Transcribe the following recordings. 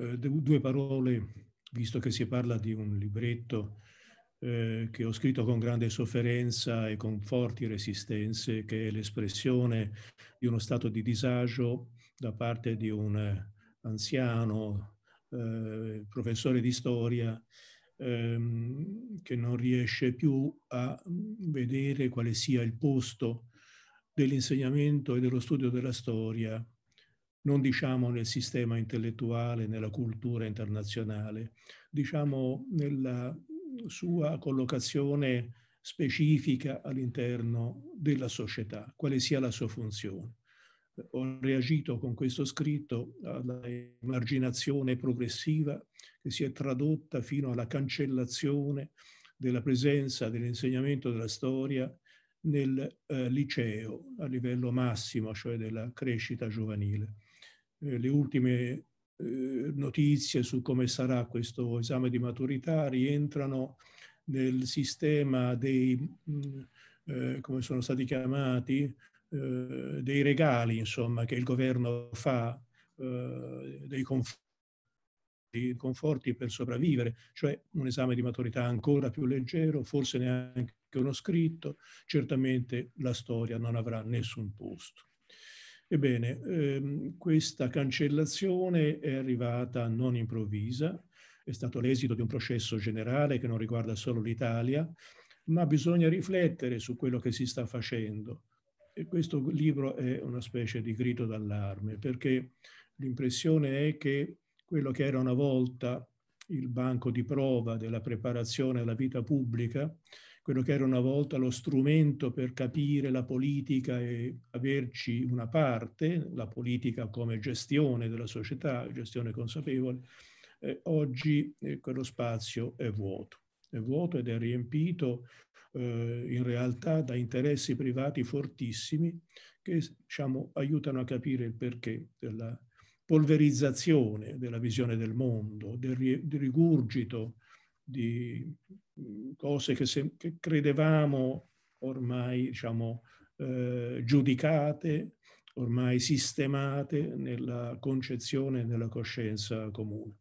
Eh, due parole, visto che si parla di un libretto eh, che ho scritto con grande sofferenza e con forti resistenze, che è l'espressione di uno stato di disagio da parte di un anziano eh, professore di storia ehm, che non riesce più a vedere quale sia il posto dell'insegnamento e dello studio della storia non diciamo nel sistema intellettuale, nella cultura internazionale, diciamo nella sua collocazione specifica all'interno della società, quale sia la sua funzione. Ho reagito con questo scritto all'emarginazione progressiva che si è tradotta fino alla cancellazione della presenza dell'insegnamento della storia nel eh, liceo a livello massimo, cioè della crescita giovanile eh, le ultime eh, notizie su come sarà questo esame di maturità rientrano nel sistema dei, mh, mm, eh, come sono stati chiamati, eh, dei regali, insomma, che il governo fa, eh, dei conf conforti per sopravvivere, cioè un esame di maturità ancora più leggero, forse neanche uno scritto, certamente la storia non avrà nessun posto. Ebbene, ehm, questa cancellazione è arrivata non improvvisa, è stato l'esito di un processo generale che non riguarda solo l'Italia, ma bisogna riflettere su quello che si sta facendo. E questo libro è una specie di grido d'allarme, perché l'impressione è che quello che era una volta il banco di prova della preparazione alla vita pubblica quello che era una volta lo strumento per capire la politica e averci una parte, la politica come gestione della società, gestione consapevole, eh, oggi eh, quello spazio è vuoto. È vuoto ed è riempito eh, in realtà da interessi privati fortissimi che diciamo, aiutano a capire il perché della polverizzazione della visione del mondo, del, rigurgito di cose che, se, che credevamo ormai diciamo, eh, giudicate, ormai sistemate nella concezione e nella coscienza comune.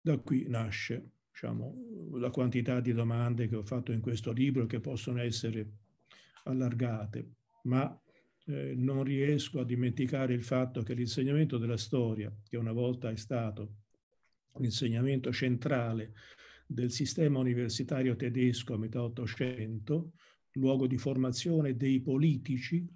Da qui nasce diciamo, la quantità di domande che ho fatto in questo libro che possono essere allargate, ma eh, non riesco a dimenticare il fatto che l'insegnamento della storia, che una volta è stato l'insegnamento centrale del sistema universitario tedesco a metà Ottocento, luogo di formazione dei politici.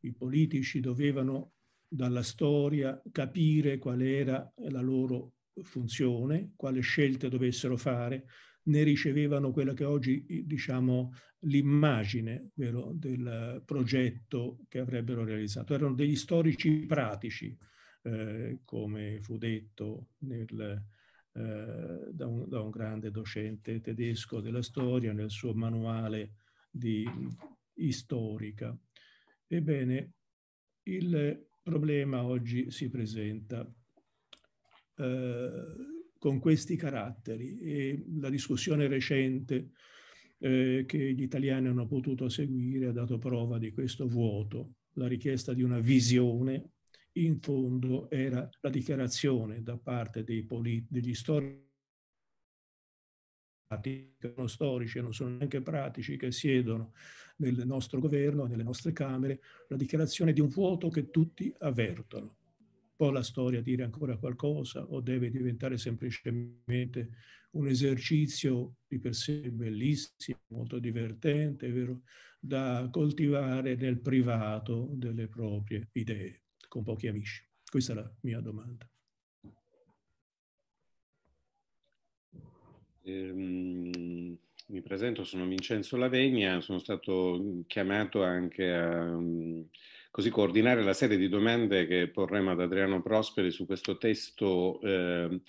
I politici dovevano dalla storia capire qual era la loro funzione, quale scelte dovessero fare, ne ricevevano quella che oggi diciamo l'immagine del progetto che avrebbero realizzato. Erano degli storici pratici, eh, come fu detto nel, eh, da un, da, un, grande docente tedesco della storia nel suo manuale di storica. Ebbene, il problema oggi si presenta eh, con questi caratteri e la discussione recente eh, che gli italiani hanno potuto seguire ha dato prova di questo vuoto, la richiesta di una visione in fondo era la dichiarazione da parte polit- degli storici che sono storici e non sono neanche pratici, che siedono nel nostro governo, nelle nostre Camere, la dichiarazione di un vuoto che tutti avvertono. Può la storia dire ancora qualcosa o deve diventare semplicemente un esercizio di per sé bellissimo, molto divertente, vero? da coltivare nel privato delle proprie idee con pochi amici? Questa è la mia domanda. Um... Mi presento, sono Vincenzo Lavegna, sono stato chiamato anche a mm, così, coordinare la serie di domande che porremo ad Adriano Prosperi su questo testo eh,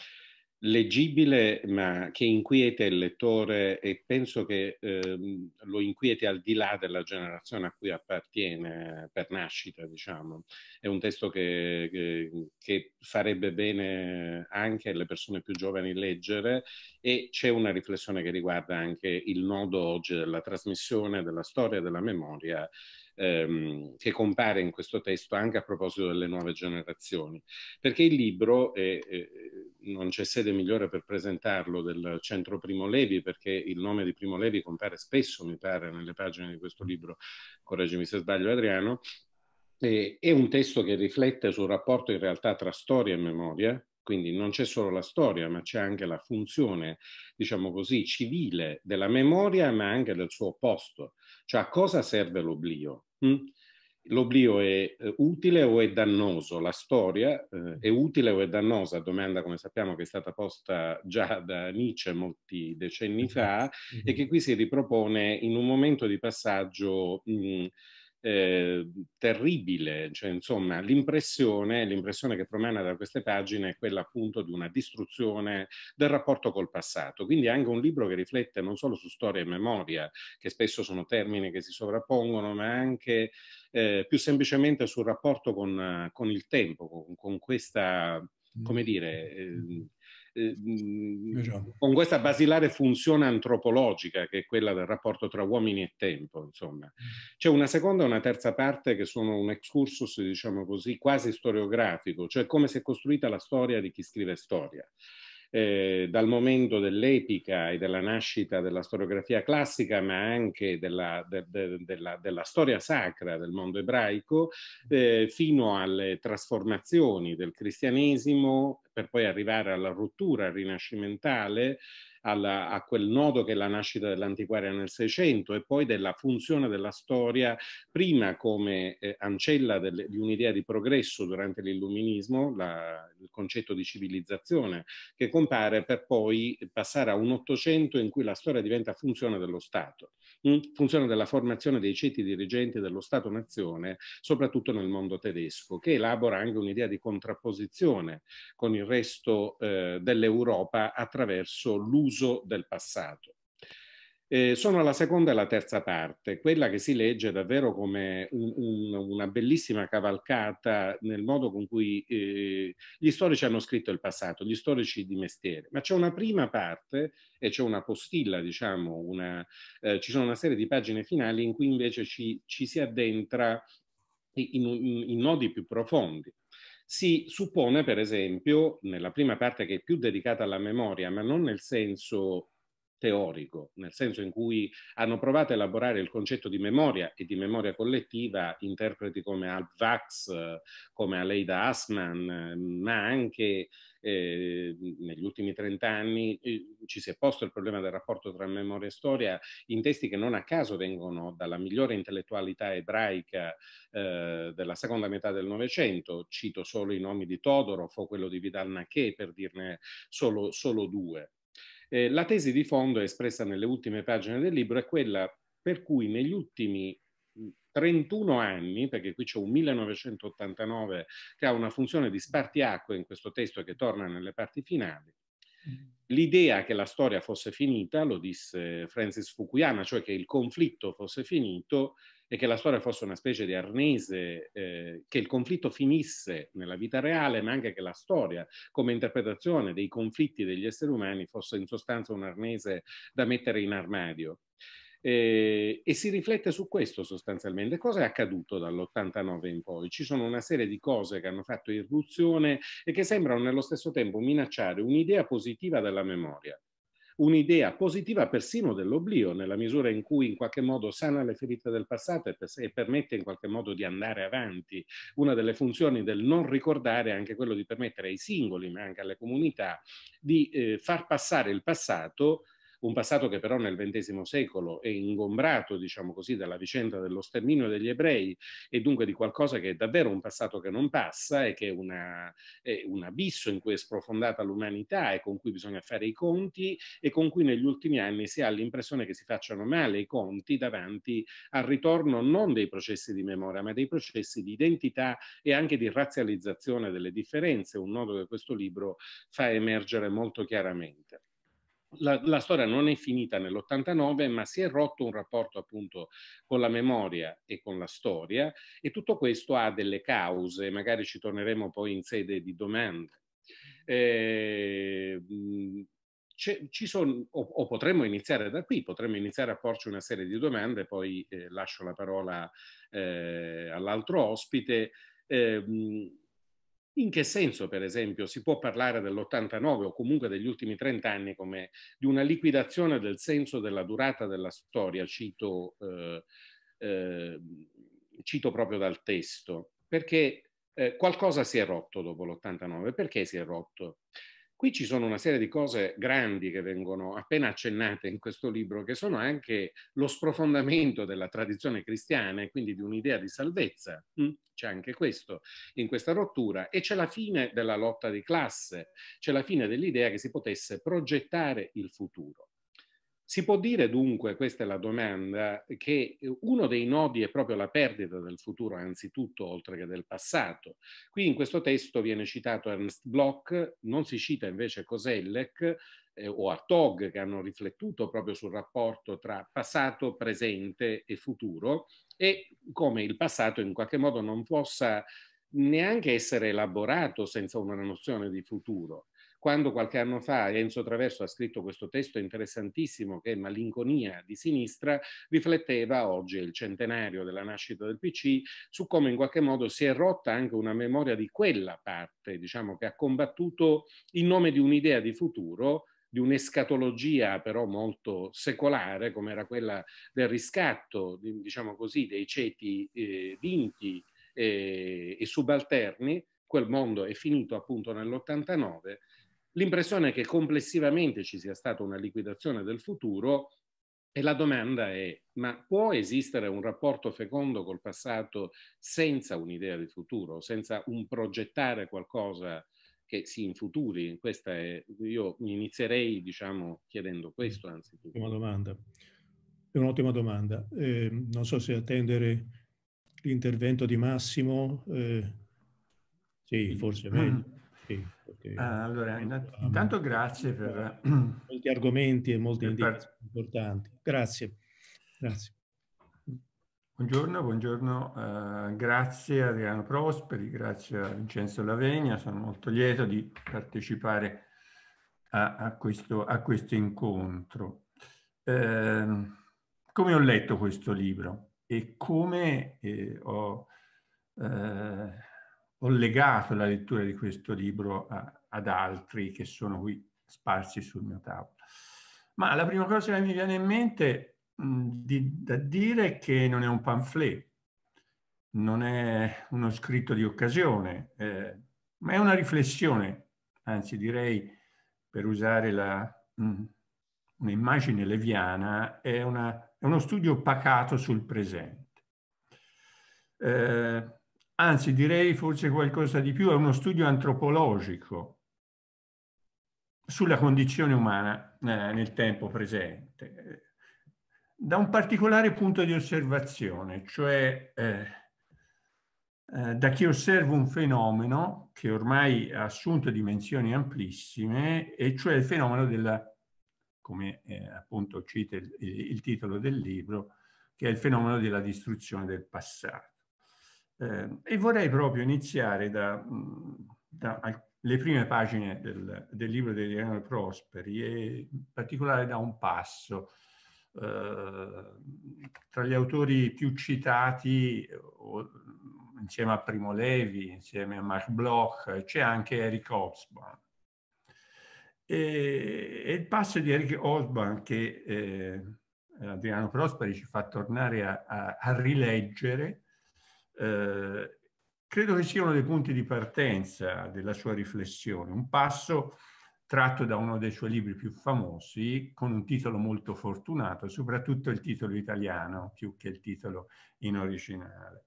leggibile ma che inquieta il lettore e penso che ehm, lo inquieti al di là della generazione a cui appartiene per nascita, diciamo. È un testo che, che, che farebbe bene anche alle persone più giovani leggere e c'è una riflessione che riguarda anche il nodo oggi della trasmissione, della storia, della memoria ehm, che compare in questo testo anche a proposito delle nuove generazioni, perché il libro, e eh, non c'è sede migliore per presentarlo, del centro Primo Levi, perché il nome di Primo Levi compare spesso, mi pare, nelle pagine di questo libro, correggimi se sbaglio Adriano, eh, è un testo che riflette sul rapporto in realtà tra storia e memoria, quindi non c'è solo la storia, ma c'è anche la funzione, diciamo così, civile della memoria, ma anche del suo opposto, cioè a cosa serve l'oblio? Mm? L'oblio è eh, utile o è dannoso? La storia eh, è utile o è dannosa? Domanda, come sappiamo, che è stata posta già da Nietzsche molti decenni fa mm-hmm. e che qui si ripropone in un momento di passaggio mh, mm, Ehm, terribile, cioè insomma l'impressione, l'impressione che promena da queste pagine è quella appunto di una distruzione del rapporto col passato, quindi è anche un libro che riflette non solo su storia e memoria, che spesso sono termini che si sovrappongono, ma anche eh, più semplicemente sul rapporto con, con il tempo, con, con questa, mm. come dire... Eh, eh, con questa basilare funzione antropologica che è quella del rapporto tra uomini e tempo, insomma. Mm. C'è una seconda e una terza parte che sono un excursus, diciamo così, quasi storiografico, cioè come si è costruita la storia di chi scrive storia. Eh, dal momento dell'epica e della nascita della storiografia classica, ma anche della, de, de, della, della storia sacra del mondo ebraico, mm. eh, fino alle trasformazioni del cristianesimo per poi arrivare alla rottura rinascimentale alla, a quel nodo che è la nascita dell'antiquaria nel Seicento e poi della funzione della storia, prima come eh, ancella del, di un'idea di progresso durante l'illuminismo, il concetto di civilizzazione, che compare per poi passare a un Ottocento in cui la storia diventa funzione dello Stato, mh? Hm? funzione della formazione dei ceti dirigenti dello Stato-nazione, soprattutto nel mondo tedesco, che elabora anche un'idea di contrapposizione con il resto eh, dell'Europa attraverso l'uso uso del passato. Eh, sono la seconda e la terza parte, quella che si legge davvero come un, un, una bellissima cavalcata nel modo con cui eh, gli storici hanno scritto il passato, gli storici di mestiere. Ma c'è una prima parte e c'è una postilla, diciamo, una, eh, ci sono una serie di pagine finali in cui invece ci, ci si addentra in, in, in, nodi più profondi. Si suppone, per esempio, nella prima parte che è più dedicata alla memoria, ma non nel senso teorico, nel senso in cui hanno provato a elaborare il concetto di memoria e di memoria collettiva interpreti come Alp come Aleida Asman, ma anche Ehm, negli ultimi trent'anni eh, ci si è posto il problema del rapporto tra memoria e storia in testi che non a caso vengono dalla migliore intellettualità ebraica eh, della seconda metà del Novecento, cito solo i nomi di Todorov o quello di Vidal Naché per dirne solo, solo due. Ehm, la tesi di fondo espressa nelle ultime pagine del libro è quella per cui negli ultimi 31 anni, perché qui c'è un 1989 che ha una funzione di spartiacque in questo testo che torna nelle parti finali, mm. l'idea che la storia fosse finita, lo disse Francis Fukuyama, cioè che il conflitto fosse finito e che la storia fosse una specie di arnese, eh, che il conflitto finisse nella vita reale, ma anche che la storia, come interpretazione dei conflitti degli esseri umani, fosse in sostanza un arnese da mettere in armadio eh, e si riflette su questo sostanzialmente. Cosa è accaduto dall'89 in poi? Ci sono una serie di cose che hanno fatto irruzione e che sembrano nello stesso tempo minacciare un'idea positiva della memoria un'idea positiva persino dell'oblio, nella misura in cui in qualche modo sana le ferite del passato e, per, e, permette in qualche modo di andare avanti. Una delle funzioni del non ricordare è anche quello di permettere ai singoli, ma anche alle comunità, di eh, far passare il passato un passato che però nel XX secolo è ingombrato, diciamo così, dalla vicenda dello sterminio degli ebrei e dunque di qualcosa che è davvero un passato che non passa e che è, una, è un abisso in cui è sprofondata l'umanità e con cui bisogna fare i conti e con cui negli ultimi anni si ha l'impressione che si facciano male i conti davanti al ritorno non dei processi di memoria, ma dei processi di identità e anche di razzializzazione delle differenze, un nodo che questo libro fa emergere molto chiaramente la, la, storia non è finita nell'89, ma si è rotto un rapporto appunto con la memoria e con la storia e tutto questo ha delle cause, magari ci torneremo poi in sede di domande. Eh, ci sono, o, o, potremmo iniziare da qui, potremmo iniziare a porci una serie di domande, poi eh, lascio la parola eh, all'altro ospite. Eh, in che senso, per esempio, si può parlare dell'89 o comunque degli ultimi 30 anni come di una liquidazione del senso della durata della storia, cito, eh, eh, cito proprio dal testo, perché eh, qualcosa si è rotto dopo l'89. Perché si è rotto? Qui ci sono una serie di cose grandi che vengono appena accennate in questo libro, che sono anche lo sprofondamento della tradizione cristiana e quindi di un'idea di salvezza. Mm, c'è anche questo in questa rottura e c'è la fine della lotta di classe, c'è la fine dell'idea che si potesse progettare il futuro. Si può dire dunque, questa è la domanda, che eh, uno dei nodi è proprio la perdita del futuro, anzitutto, oltre che del passato. Qui in questo testo viene citato Ernst Bloch, non si cita invece Kosellec, eh, o Artog che hanno riflettuto proprio sul rapporto tra passato, presente e futuro e come il passato in qualche modo non possa neanche essere elaborato senza una nozione di futuro quando qualche anno fa Enzo Traverso ha scritto questo testo interessantissimo che è Malinconia di sinistra, rifletteva oggi il centenario della nascita del PC su come in qualche modo si è rotta anche una memoria di quella parte, diciamo, che ha combattuto in nome di un'idea di futuro di un'escatologia però molto secolare come era quella del riscatto, diciamo così, dei ceti eh, vinti eh, e subalterni, quel mondo è finito appunto nell'89 L'impressione è che complessivamente ci sia stata una liquidazione del futuro e la domanda è, ma può esistere un rapporto fecondo col passato senza un'idea di futuro, senza un progettare qualcosa che si infuturi? Questa è, io inizierei diciamo, chiedendo questo anzitutto. Una domanda. È un'ottima domanda. Eh, non so se attendere l'intervento di Massimo. Eh, sì, forse è meglio. Mm. Sì. Perché... Ah, allora, intanto grazie per... Molti argomenti e molti indirizzi per... importanti. Grazie. grazie. Buongiorno, buongiorno. Uh, grazie Adriano Prosperi, grazie a Vincenzo Lavegna. Sono molto lieto di partecipare a, a, questo, a questo, incontro. Uh, come ho letto questo libro e come eh, ho... Uh, collegato la lettura di questo libro a, eh, ad altri che sono qui sparsi sul mio tavolo. Ma la prima cosa che mi viene in mente mh, di, da dire è che non è un pamphlet, non è uno scritto di occasione, eh, ma è una riflessione, anzi direi per usare la, mh, un'immagine leviana, è, una, è, uno studio pacato sul presente. Eh, anzi direi forse qualcosa di più, è uno studio antropologico sulla condizione umana eh, nel tempo presente, da un particolare punto di osservazione, cioè eh, eh, da chi osserva un fenomeno che ormai ha assunto dimensioni amplissime, e cioè il fenomeno della, come eh, appunto cita il, il titolo del libro, che è il fenomeno della distruzione del passato. Eh, e vorrei proprio iniziare dalle prime pagine del, del libro di Adriano Prosperi e in particolare da un passo. Eh, tra gli autori più citati, insieme a Primo Levi, insieme a Mark Bloch, c'è anche Eric Osborne. E, e, il passo di Eric Osborne che eh, Adriano Prosperi ci fa tornare a, a, a rileggere eh, credo che sia uno dei punti di partenza della sua riflessione, un passo tratto da uno dei suoi libri più famosi, con un titolo molto fortunato, soprattutto il titolo italiano, più che il titolo in originale.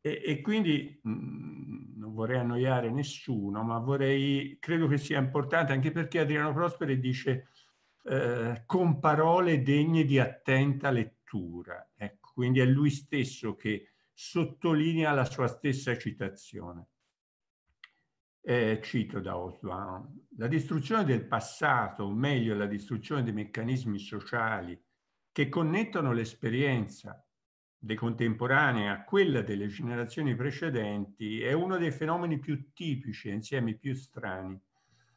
E, e quindi mh, mm, non vorrei annoiare nessuno, ma vorrei, credo che sia importante anche perché Adriano Prosperi dice eh, con parole degne di attenta lettura. Ecco, quindi è lui stesso che sottolinea la sua stessa citazione. Eh, cito da Oswald, la distruzione del passato, o meglio la distruzione dei meccanismi sociali che connettono l'esperienza dei contemporanei a quella delle generazioni precedenti è uno dei fenomeni più tipici e insieme più strani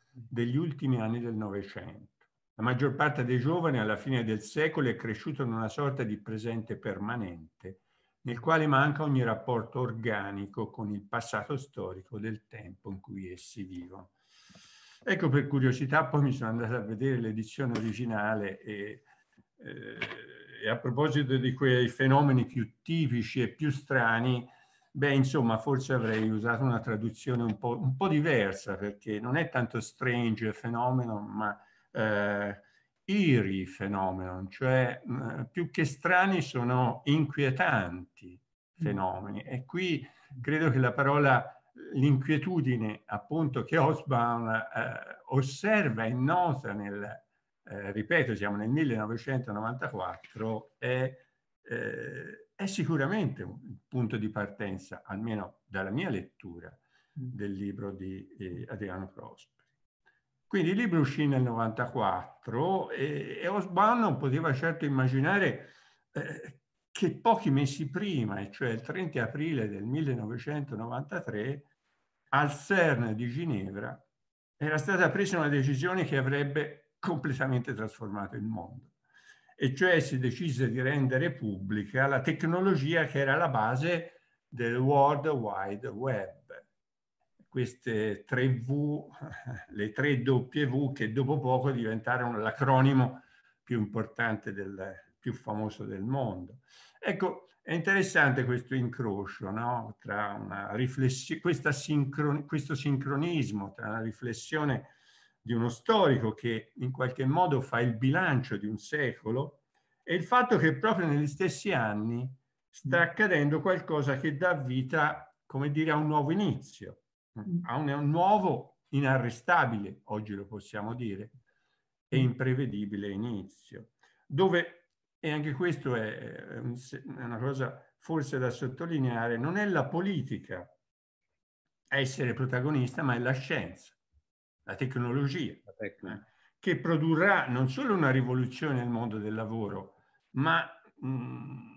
degli ultimi anni del Novecento. La maggior parte dei giovani alla fine del secolo è cresciuto in una sorta di presente permanente nel quale manca ogni rapporto organico con il passato storico del tempo in cui essi vivono. Ecco per curiosità, poi mi sono andato a vedere l'edizione originale e, eh, e, a proposito di quei fenomeni più tipici e più strani, beh insomma forse avrei usato una traduzione un po', un po diversa perché non è tanto strange fenomeno ma eh, eerie phenomenon, cioè mh, mhmm, più che strani sono inquietanti mm. fenomeni. E qui credo che la parola l'inquietudine appunto che Osborne eh, osserva e nota nel, eh, ripeto, siamo nel 1994, è, eh, è sicuramente un punto di partenza, almeno dalla mia lettura mm. del libro di Adriano Prost. Quindi il libro uscì nel 94 e, e Osborne non poteva certo immaginare eh, che pochi mesi prima, cioè il 30 aprile del 1993, al CERN di Ginevra era stata presa una decisione che avrebbe completamente trasformato il mondo. E cioè si decise di rendere pubblica la tecnologia che era la base del World Wide Web queste tre V, le tre W che dopo poco diventarono l'acronimo più importante, del, più famoso del mondo. Ecco, è interessante questo incrocio, no? tra una riflessione, sincron questo sincronismo tra la riflessione di uno storico che in qualche modo fa il bilancio di un secolo e il fatto che proprio negli stessi anni sta mm. accadendo qualcosa che dà vita, come dire, a un nuovo inizio ha un, un nuovo inarrestabile, oggi lo possiamo dire, e mm. imprevedibile inizio, dove, e anche questo è una cosa forse da sottolineare, non è la politica a essere protagonista, ma è la scienza, la tecnologia, la tecnologia. Eh, che produrrà non solo una rivoluzione nel mondo del lavoro, ma mh, mm,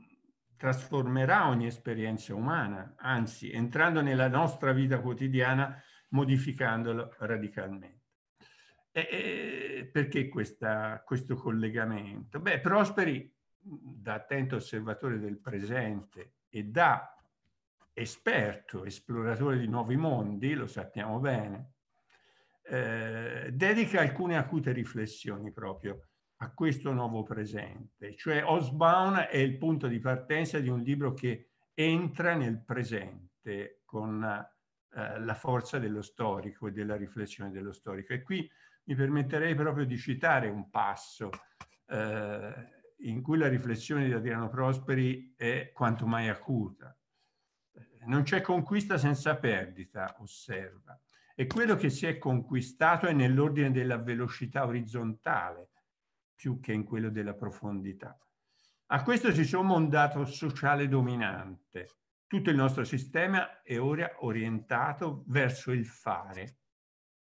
trasformerà ogni esperienza umana, anzi entrando nella nostra vita quotidiana modificandolo radicalmente. E perché questa, questo collegamento? Beh, Prosperi, da attento osservatore del presente e da esperto esploratore di nuovi mondi, lo sappiamo bene, eh, dedica alcune acute riflessioni proprio a questo nuovo presente. Cioè Osbound è il punto di partenza di un libro che entra nel presente con eh, la forza dello storico e della riflessione dello storico. E qui mi permetterei proprio di citare un passo eh, in cui la riflessione di Adriano Prosperi è quanto mai acuta. Non c'è conquista senza perdita, osserva. E quello che si è conquistato è nell'ordine della velocità orizzontale, più che in quello della profondità. A questo si somma un dato sociale dominante. Tutto il nostro sistema è ora orientato verso il fare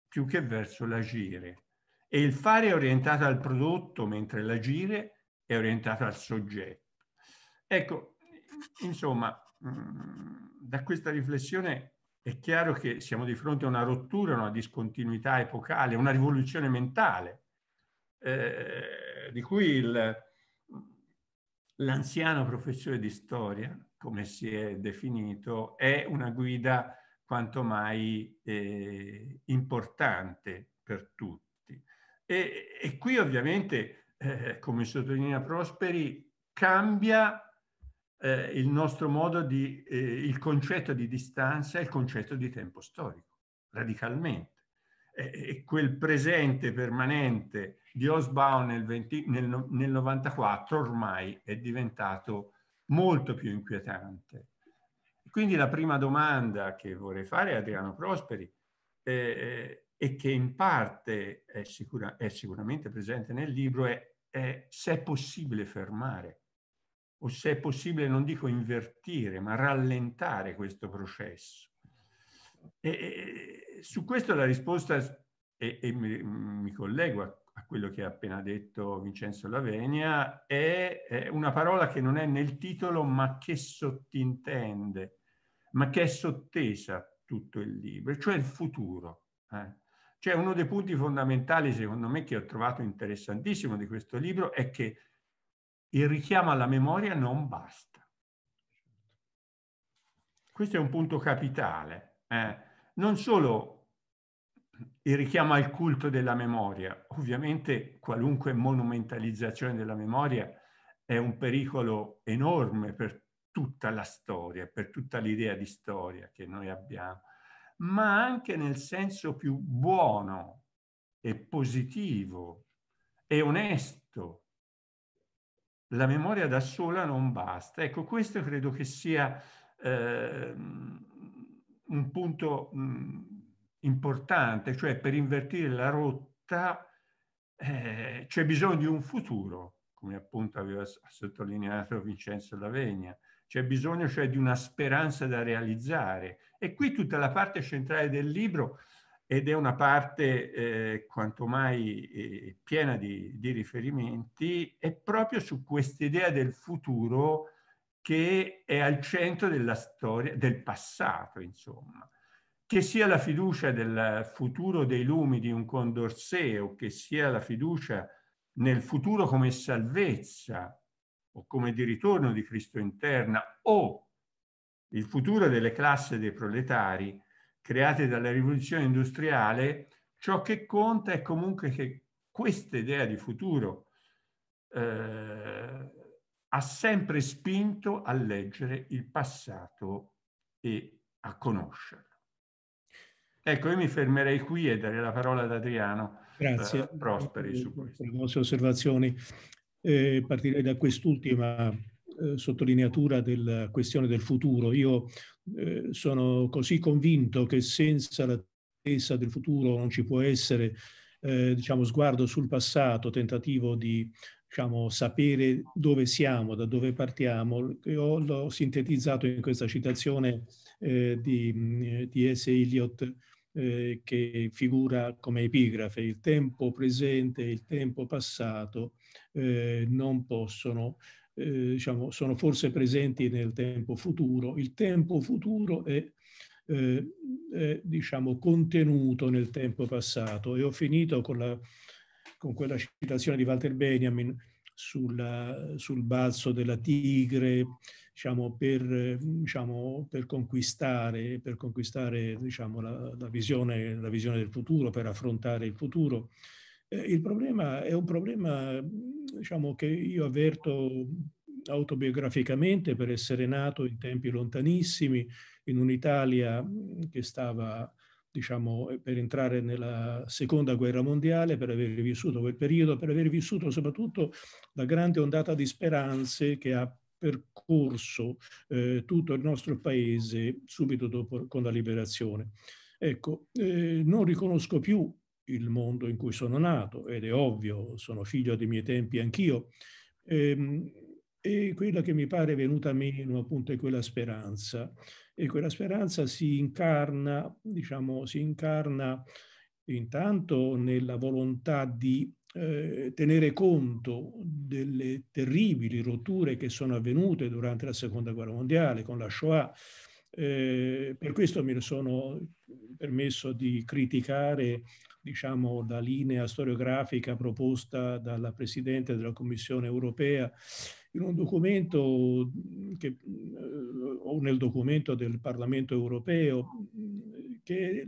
più che verso l'agire. E il fare è orientato al prodotto, mentre l'agire è orientato al soggetto. Ecco, insomma, mm, da questa riflessione è chiaro che siamo di fronte a una rottura, una discontinuità epocale, una rivoluzione mentale eh, di cui l'anziano professore di storia, come si è definito, è una guida quanto mai eh, importante per tutti. E, e qui ovviamente, eh, come sottolinea Prosperi, cambia eh, il nostro modo di, eh, il concetto di distanza e il concetto di tempo storico, radicalmente. E, quel presente permanente di Osbaum nel, 20, nel, nel 94 ormai è diventato molto più inquietante. Quindi la prima domanda che vorrei fare a Adriano Prosperi eh, eh, e che in parte è, sicura, è, sicuramente presente nel libro è, è se è possibile fermare o se è possibile, non dico invertire, ma rallentare questo processo. E, e, su questo la risposta, e, e mi, mi collego a quello che ha appena detto Vincenzo Lavenia, è, è una parola che non è nel titolo ma che sottintende, ma che è sottesa tutto il libro, cioè il futuro. Eh. Cioè uno dei punti fondamentali secondo me che ho trovato interessantissimo di questo libro è che il richiamo alla memoria non basta. Questo è un punto capitale. Eh. Non solo il richiamo al culto della memoria. Ovviamente qualunque monumentalizzazione della memoria è un pericolo enorme per tutta la storia, per tutta l'idea di storia che noi abbiamo, ma anche nel senso più buono e positivo e onesto. La memoria da sola non basta. Ecco, questo credo che sia eh, un punto mh, importante, cioè per invertire la rotta eh, c'è bisogno di un futuro, come appunto aveva sottolineato Vincenzo Lavegna, c'è bisogno cioè di una speranza da realizzare. E qui tutta la parte centrale del libro ed è una parte eh, quanto mai eh, piena di, di, riferimenti, è proprio su quest'idea del futuro che è al centro della storia, del passato, insomma che sia la fiducia del futuro dei lumi di un Condorcet o che sia la fiducia nel futuro come salvezza o come di ritorno di Cristo interna o il futuro delle classi dei proletari create dalla rivoluzione industriale, ciò che conta è comunque che questa idea di futuro eh, ha sempre spinto a leggere il passato e a conoscerlo. Ecco, io mi fermerei qui e darei la parola ad Adriano. Grazie. Eh, prosperi su questo. Le vostre osservazioni. Eh, partirei da quest'ultima eh, sottolineatura della questione del futuro. Io eh, sono così convinto che senza l'attesa del futuro non ci può essere eh, diciamo, sguardo sul passato, tentativo di diciamo, sapere dove siamo, da dove partiamo. Io l'ho sintetizzato in questa citazione eh, di, mm, di S. Eliot eh, che figura come epigrafe, il tempo presente e il tempo passato eh, non possono, eh, diciamo, sono forse presenti nel tempo futuro. Il tempo futuro è, eh, è diciamo, contenuto nel tempo passato. E ho finito con, la, con quella citazione di Walter Benjamin, sul, sul balzo della Tigre, diciamo, per, diciamo, per, conquistare, per conquistare diciamo, la, la, visione, la, visione, del futuro, per affrontare il futuro. Eh, il problema è un problema diciamo, che io avverto autobiograficamente per essere nato in tempi lontanissimi, in un'Italia che stava diciamo, eh, per entrare nella seconda guerra mondiale, per aver vissuto quel periodo, per aver vissuto soprattutto la grande ondata di speranze che ha percorso eh, tutto il nostro paese subito dopo con la liberazione. Ecco, eh, non riconosco più il mondo in cui sono nato, ed è ovvio, sono figlio dei miei tempi anch'io, ehm, e quella che mi pare venuta meno appunto è quella speranza e quella speranza si incarna, diciamo, si incarna intanto nella volontà di eh, tenere conto delle terribili rotture che sono avvenute durante la Seconda Guerra Mondiale con la Shoah. Eh, per questo mi sono permesso di criticare diciamo, la linea storiografica proposta dalla Presidente della Commissione europea in un documento che, eh, o nel documento del Parlamento europeo che è,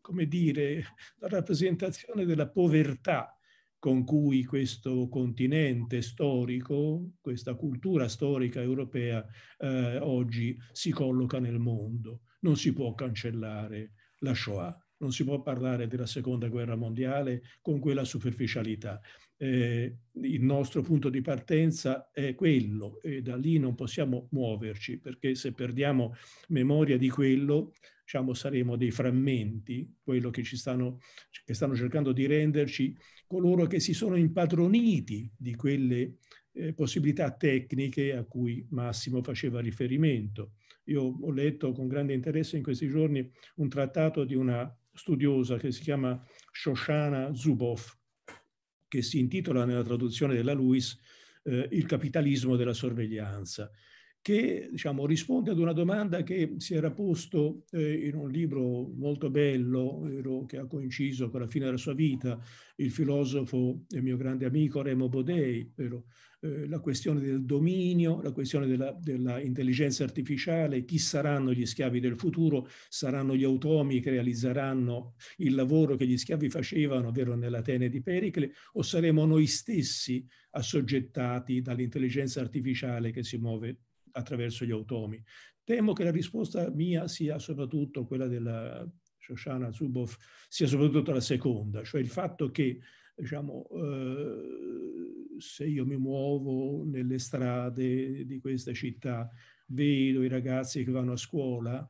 come dire, la rappresentazione della povertà con cui questo continente storico, questa cultura storica europea eh, oggi si colloca nel mondo. Non si può cancellare la Shoah, non si può parlare della seconda guerra mondiale con quella superficialità eh, il nostro punto di partenza è quello e da lì non possiamo muoverci perché se perdiamo memoria di quello, diciamo, saremo dei frammenti, quello che ci stanno, che stanno cercando di renderci coloro che si sono impadroniti di quelle eh, possibilità tecniche a cui Massimo faceva riferimento. Io ho letto con grande interesse in questi giorni un trattato di una studiosa che si chiama Shoshana Zuboff, che si intitola nella traduzione della Lewis eh, Il capitalismo della sorveglianza che diciamo, risponde ad una domanda che si era posto eh, in un libro molto bello ero, che ha coinciso con la fine della sua vita, il filosofo e mio grande amico Remo Bodei, ero, eh, la questione del dominio, la questione dell'intelligenza della, artificiale, chi saranno gli schiavi del futuro, saranno gli automi che realizzeranno il lavoro che gli schiavi facevano, ovvero nell'Atene di Pericle, o saremo noi stessi assoggettati dall'intelligenza artificiale che si muove attraverso gli automi. Temo che la risposta mia sia soprattutto quella della Shoshana Zuboff, sia soprattutto la seconda, cioè il fatto che diciamo, eh, se io mi muovo nelle strade di questa città, vedo i ragazzi che vanno a scuola,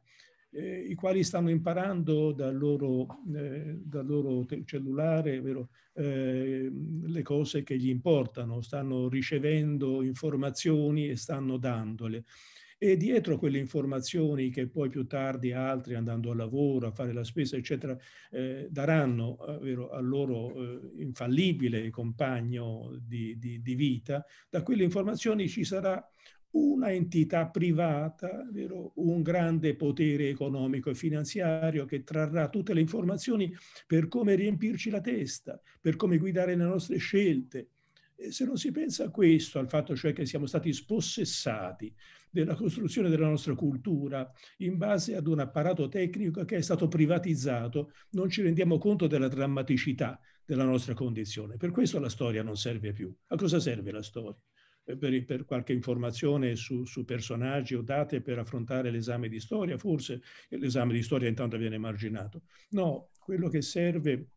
eh, i quali stanno imparando dal loro, eh, dal loro cellulare vero, eh, le cose che gli importano, stanno ricevendo informazioni e stanno dandole. E dietro quelle informazioni che poi più tardi altri, andando al lavoro, a fare la spesa, eccetera, eh, daranno vero, al loro eh, infallibile compagno di, di, di vita, da quelle informazioni ci sarà una entità privata, vero? un grande potere economico e finanziario che trarrà tutte le informazioni per come riempirci la testa, per come guidare le nostre scelte. E se non si pensa a questo, al fatto cioè che siamo stati spossessati della costruzione della nostra cultura in base ad un apparato tecnico che è stato privatizzato, non ci rendiamo conto della drammaticità della nostra condizione. Per questo la storia non serve più. A cosa serve la storia? Eh, per, per qualche informazione su, su, personaggi o date per affrontare l'esame di storia, forse l'esame di storia intanto viene marginato. No, quello che serve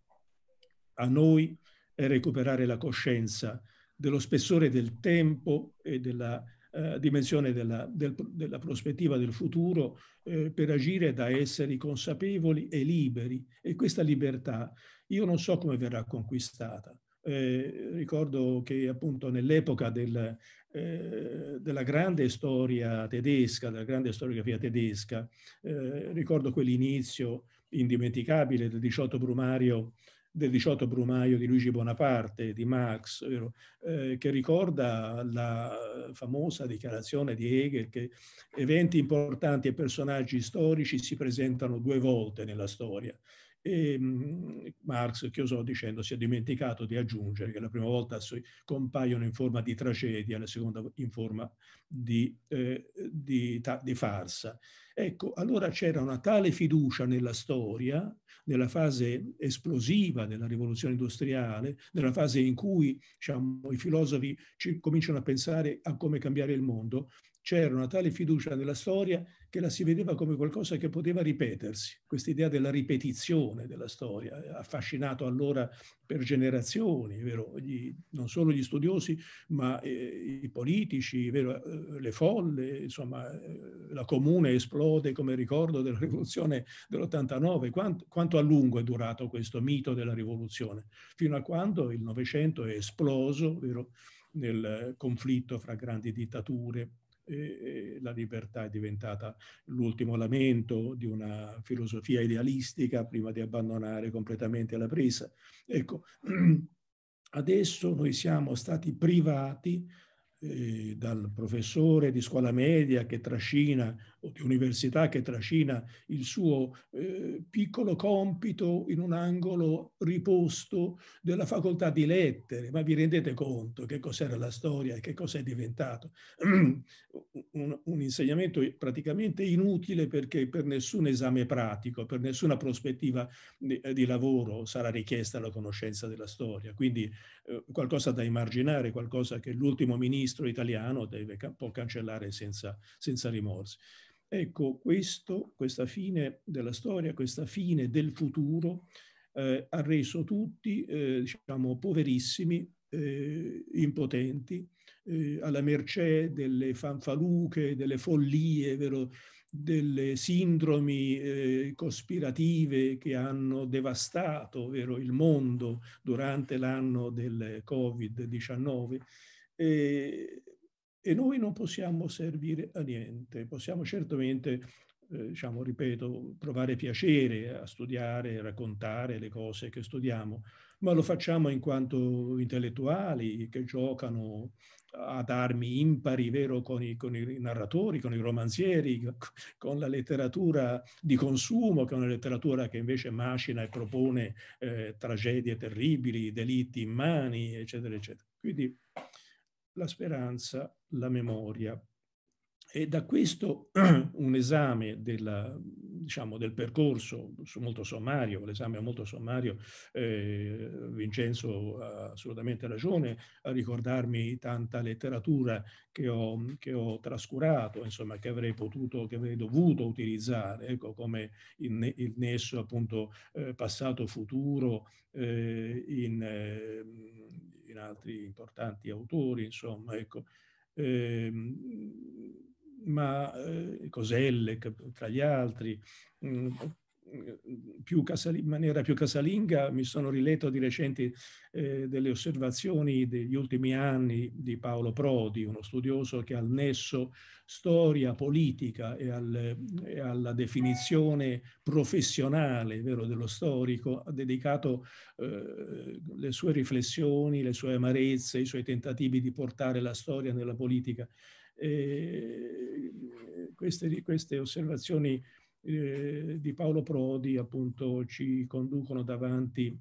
a noi è recuperare la coscienza dello spessore del tempo e della eh, dimensione della, del, della, prospettiva del futuro eh, per agire da esseri consapevoli e liberi. E questa libertà io non so come verrà conquistata, eh, ricordo che appunto nell'epoca del, eh, della grande storia tedesca, della grande storiografia tedesca, eh, ricordo quell'inizio indimenticabile del 18 Brumario del 18 Brumaio di Luigi Bonaparte, di Marx, eh, che ricorda la famosa dichiarazione di Hegel che eventi importanti e personaggi storici si presentano due volte nella storia. E ehm, mh, Marx chiusò dicendo si è dimenticato di aggiungere che la prima volta compaiono in forma di tragedia, la seconda in forma di, eh, di, di farsa. Ecco, allora c'era una tale fiducia nella storia, nella fase esplosiva della rivoluzione industriale, nella fase in cui diciamo, i filosofi cominciano a pensare a come cambiare il mondo, c'era una tale fiducia nella storia che la si vedeva come qualcosa che poteva ripetersi. Questa idea della ripetizione della storia eh, affascinato allora per generazioni, gli, non solo gli studiosi, ma eh, i politici, vero, eh, le folle, insomma, eh, la comune esplode come ricordo della rivoluzione dell'89. Quanto, quanto a lungo è durato questo mito della rivoluzione? Fino a quando il Novecento è esploso vero, nel conflitto fra grandi dittature eh, la libertà è diventata l'ultimo lamento di una filosofia idealistica prima di abbandonare completamente la presa. Ecco, adesso noi siamo stati privati eh, dal professore di scuola media che trascina o di università che trascina il suo eh, piccolo compito in un angolo riposto della facoltà di lettere, ma vi rendete conto che cos'era la storia e che cos'è diventato? un, un insegnamento praticamente inutile perché per nessun esame pratico, per nessuna prospettiva di, eh, di lavoro sarà richiesta la conoscenza della storia, quindi eh, qualcosa da immaginare, qualcosa che l'ultimo ministro italiano deve, può cancellare senza, senza rimorsi. Ecco, questo, questa fine della storia, questa fine del futuro eh, ha reso tutti, eh, diciamo, poverissimi, eh, impotenti, eh, alla mercé delle fanfaluche, delle follie, vero? delle sindromi eh, cospirative che hanno devastato vero, il mondo durante l'anno del Covid-19 e noi non possiamo servire a niente. Possiamo certamente, eh, diciamo, ripeto, provare piacere a studiare, raccontare le cose che studiamo, ma lo facciamo in quanto intellettuali che giocano ad armi impari, vero, con i, con i narratori, con i romanzieri, con la letteratura di consumo, che è una letteratura che invece macina e propone eh, tragedie terribili, delitti immani, eccetera, eccetera. Quindi la speranza la memoria. E da questo un esame della, diciamo, del percorso molto sommario, l'esame molto sommario, eh, Vincenzo ha assolutamente ragione a ricordarmi tanta letteratura che ho, che ho trascurato, insomma, che avrei potuto, che avrei dovuto utilizzare, ecco, come il, il nesso appunto eh, passato-futuro eh, in, eh, in altri importanti autori, insomma, ecco. Ehm, ma eh, Coselle, tra gli altri, mm, casali, in maniera più casalinga mi sono riletto di recente eh, delle osservazioni degli ultimi anni di Paolo Prodi, uno studioso che al nesso storia politica e, al, e alla definizione professionale vero, dello storico ha dedicato eh, le sue riflessioni, le sue amarezze, i suoi tentativi di portare la storia nella politica. Queste, queste, osservazioni eh, di Paolo Prodi appunto ci conducono davanti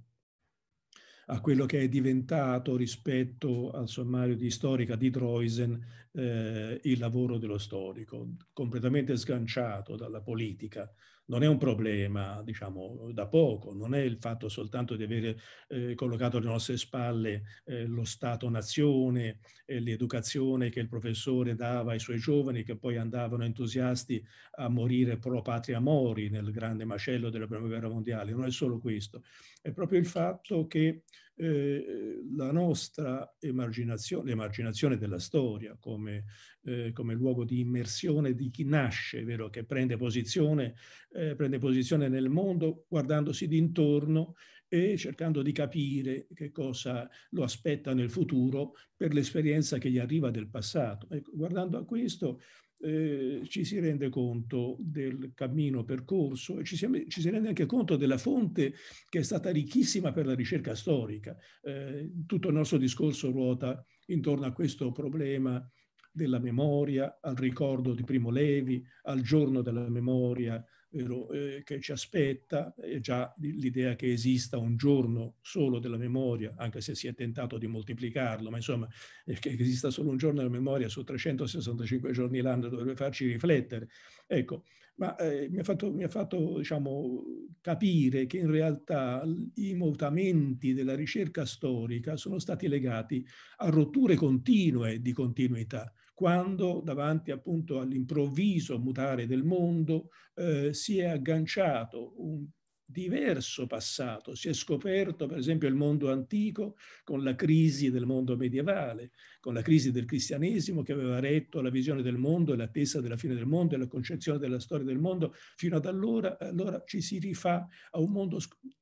a quello che è diventato rispetto al sommario di storica di Troisen eh, il lavoro dello storico, completamente sganciato dalla politica. Non è un problema, diciamo, da poco, non è il fatto soltanto di avere eh, collocato alle nostre spalle eh, lo Stato-nazione, l'educazione che il professore dava ai suoi giovani che poi andavano entusiasti a morire pro patria mori nel grande macello della Prima Guerra Mondiale. Non è solo questo, è proprio il fatto che eh, la nostra emarginazione, l'emarginazione della storia come, eh, come, luogo di immersione di chi nasce, vero? che prende posizione, eh, prende posizione nel mondo guardandosi d'intorno e cercando di capire che cosa lo aspetta nel futuro per l'esperienza che gli arriva del passato. Ecco, guardando a questo, eh, ci si rende conto del cammino percorso e ci si, ci si, rende anche conto della fonte che è stata ricchissima per la ricerca storica. Eh, tutto il nostro discorso ruota intorno a questo problema della memoria, al ricordo di Primo Levi, al giorno della memoria eh, che ci aspetta, è eh, già l'idea che esista un giorno solo della memoria, anche se si è tentato di moltiplicarlo, ma insomma eh, che esista solo un giorno della memoria su 365 giorni l'anno dovrebbe farci riflettere. Ecco, ma eh, mi ha fatto, mi ha fatto diciamo, capire che in realtà i mutamenti della ricerca storica sono stati legati a rotture continue di continuità quando davanti appunto all'improvviso mutare del mondo eh, si è agganciato un diverso passato. Si è scoperto, per esempio, il mondo antico con la crisi del mondo medievale, con la crisi del cristianesimo che aveva retto la visione del mondo e l'attesa della fine del mondo e la concezione della storia del mondo. Fino ad allora, allora ci si rifà a un mondo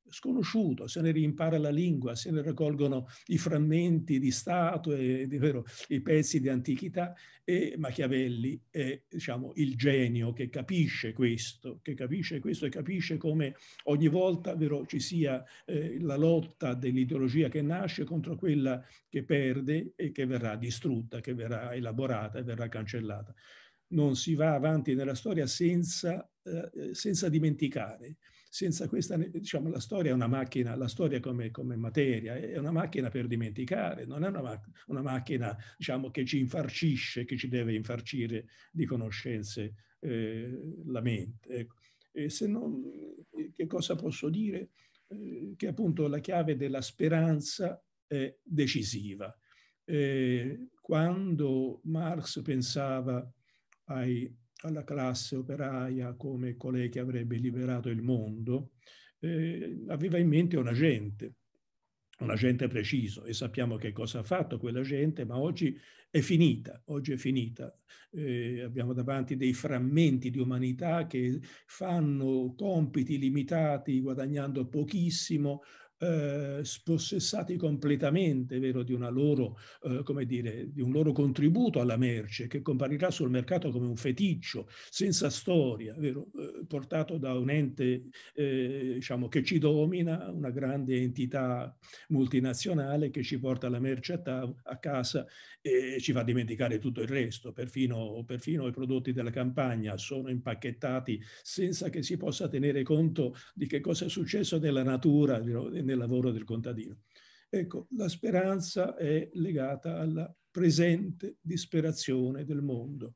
sconosciuto, se ne rimpara la lingua, se ne raccolgono i frammenti di statue, di, vero, i pezzi di antichità e Machiavelli è diciamo, il genio che capisce questo, che capisce questo e capisce come ogni ogni volta però ci sia eh, la lotta dell'ideologia che nasce contro quella che perde e che verrà distrutta, che verrà elaborata e verrà cancellata. Non si va avanti nella storia senza, eh, senza dimenticare. Senza questa, diciamo, la storia è una macchina, la storia come, come materia è una macchina per dimenticare, non è una, ma- una macchina diciamo, che ci infarcisce, che ci deve infarcire di conoscenze eh, la mente. Ecco. Eh, se non, che cosa posso dire? Eh, che appunto la chiave della speranza è decisiva. Eh, quando Marx pensava ai, alla classe operaia come colei che avrebbe liberato il mondo, eh, aveva in mente una gente, un agente preciso e sappiamo che cosa ha fatto quella gente, ma oggi è finita, oggi è finita. Eh, abbiamo davanti dei frammenti di umanità che fanno compiti limitati guadagnando pochissimo eh, spossessati completamente vero, di, loro, eh, come dire, di un loro contributo alla merce che comparirà sul mercato come un feticcio, senza storia, vero, eh, portato da un ente eh, diciamo, che ci domina, una grande entità multinazionale che ci porta la merce a, tav- a casa e ci fa dimenticare tutto il resto, perfino, perfino i prodotti della campagna sono impacchettati senza che si possa tenere conto di che cosa è successo nella natura, vero, nel lavoro del contadino. Ecco, la speranza è legata alla presente disperazione del mondo.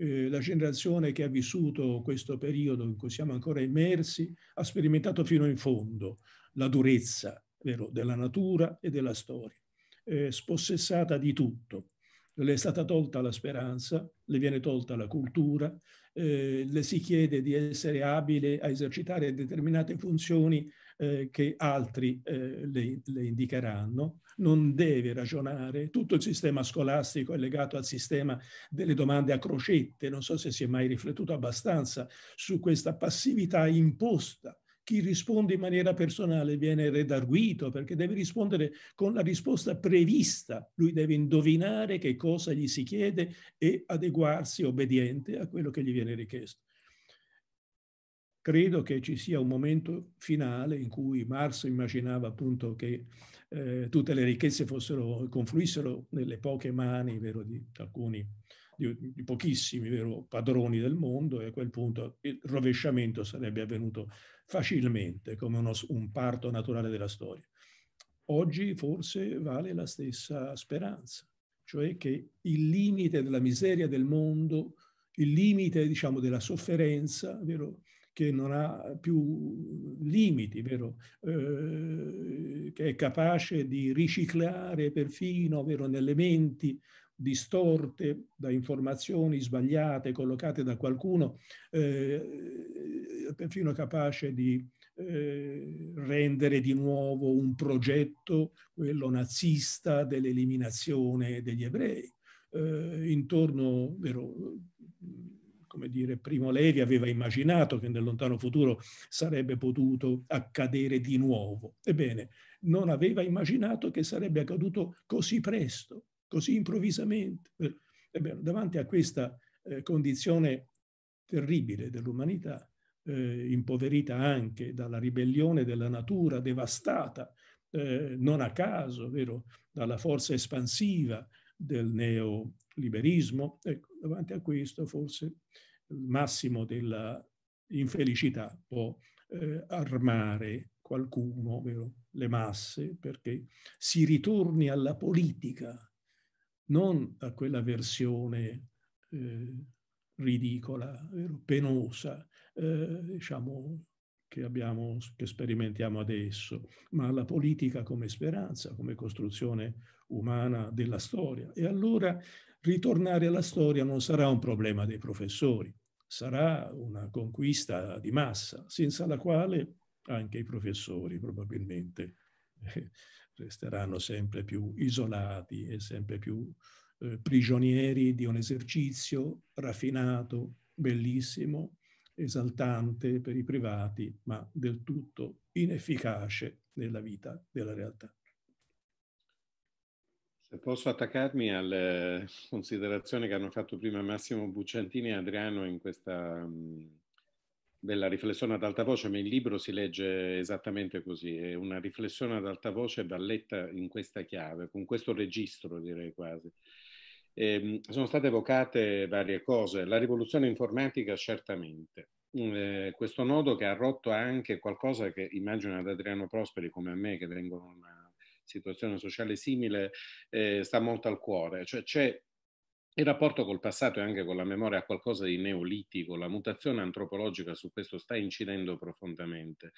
Eh, la generazione che ha vissuto questo periodo in cui siamo ancora immersi ha sperimentato fino in fondo la durezza vero, della natura e della storia, eh, spossessata di tutto. Le è stata tolta la speranza, le viene tolta la cultura, eh, le si chiede di essere abile a esercitare determinate funzioni eh, che altri eh, le, le, indicheranno, non deve ragionare. Tutto il sistema scolastico è legato al sistema delle domande a crocette. Non so se si è mai riflettuto abbastanza su questa passività imposta. Chi risponde in maniera personale viene redarguito perché deve rispondere con la risposta prevista. Lui deve indovinare che cosa gli si chiede e adeguarsi obbediente a quello che gli viene richiesto credo che ci sia un momento finale in cui Marx immaginava appunto che eh, tutte le ricchezze fossero, confluissero nelle poche mani vero, di alcuni, di, di pochissimi vero, padroni del mondo e a quel punto il rovesciamento sarebbe avvenuto facilmente come uno, un parto naturale della storia. Oggi forse vale la stessa speranza, cioè che il limite della miseria del mondo, il limite diciamo, della sofferenza, vero, che non ha più limiti, eh, che è capace di riciclare perfino vero, nelle menti distorte da informazioni sbagliate collocate da qualcuno, eh, perfino capace di eh, rendere di nuovo un progetto, quello nazista, dell'eliminazione degli ebrei. Eh, intorno, vero, come dire, Primo Levi aveva immaginato che nel lontano futuro sarebbe potuto accadere di nuovo. Ebbene, non aveva immaginato che sarebbe accaduto così presto, così improvvisamente. Eh, ebbene, davanti a questa eh, condizione terribile dell'umanità, eh, impoverita anche dalla ribellione della natura, devastata, eh, non a caso, vero, dalla forza espansiva del neo liberismo. Ecco, davanti a questo forse il massimo della infelicità può eh, armare qualcuno, ovvero le masse, perché si ritorni alla politica, non a quella versione eh, ridicola, vero, penosa, eh, diciamo, che, abbiamo, che sperimentiamo adesso, ma alla politica come speranza, come costruzione umana della storia. E allora ritornare alla storia non sarà un problema dei professori, sarà una conquista di massa, senza la quale anche i professori probabilmente eh, resteranno sempre più isolati e sempre più eh, prigionieri di un esercizio raffinato, bellissimo, esaltante per i privati, ma del tutto inefficace nella vita della realtà. Se posso attaccarmi alle considerazioni che hanno fatto prima Massimo Bucciantini e Adriano in questa bella riflessione ad alta voce, ma il libro si legge esattamente così, è una riflessione ad alta voce va letta in questa chiave, con questo registro direi quasi. Eh, sono state evocate varie cose, la rivoluzione informatica certamente, mm, eh, questo nodo che ha rotto anche qualcosa che immagino ad Adriano Prosperi come a me che vengono da una situazione sociale simile eh, sta molto al cuore, cioè c'è il rapporto col passato e anche con la memoria ha qualcosa di neolitico, la mutazione antropologica su questo sta incidendo profondamente.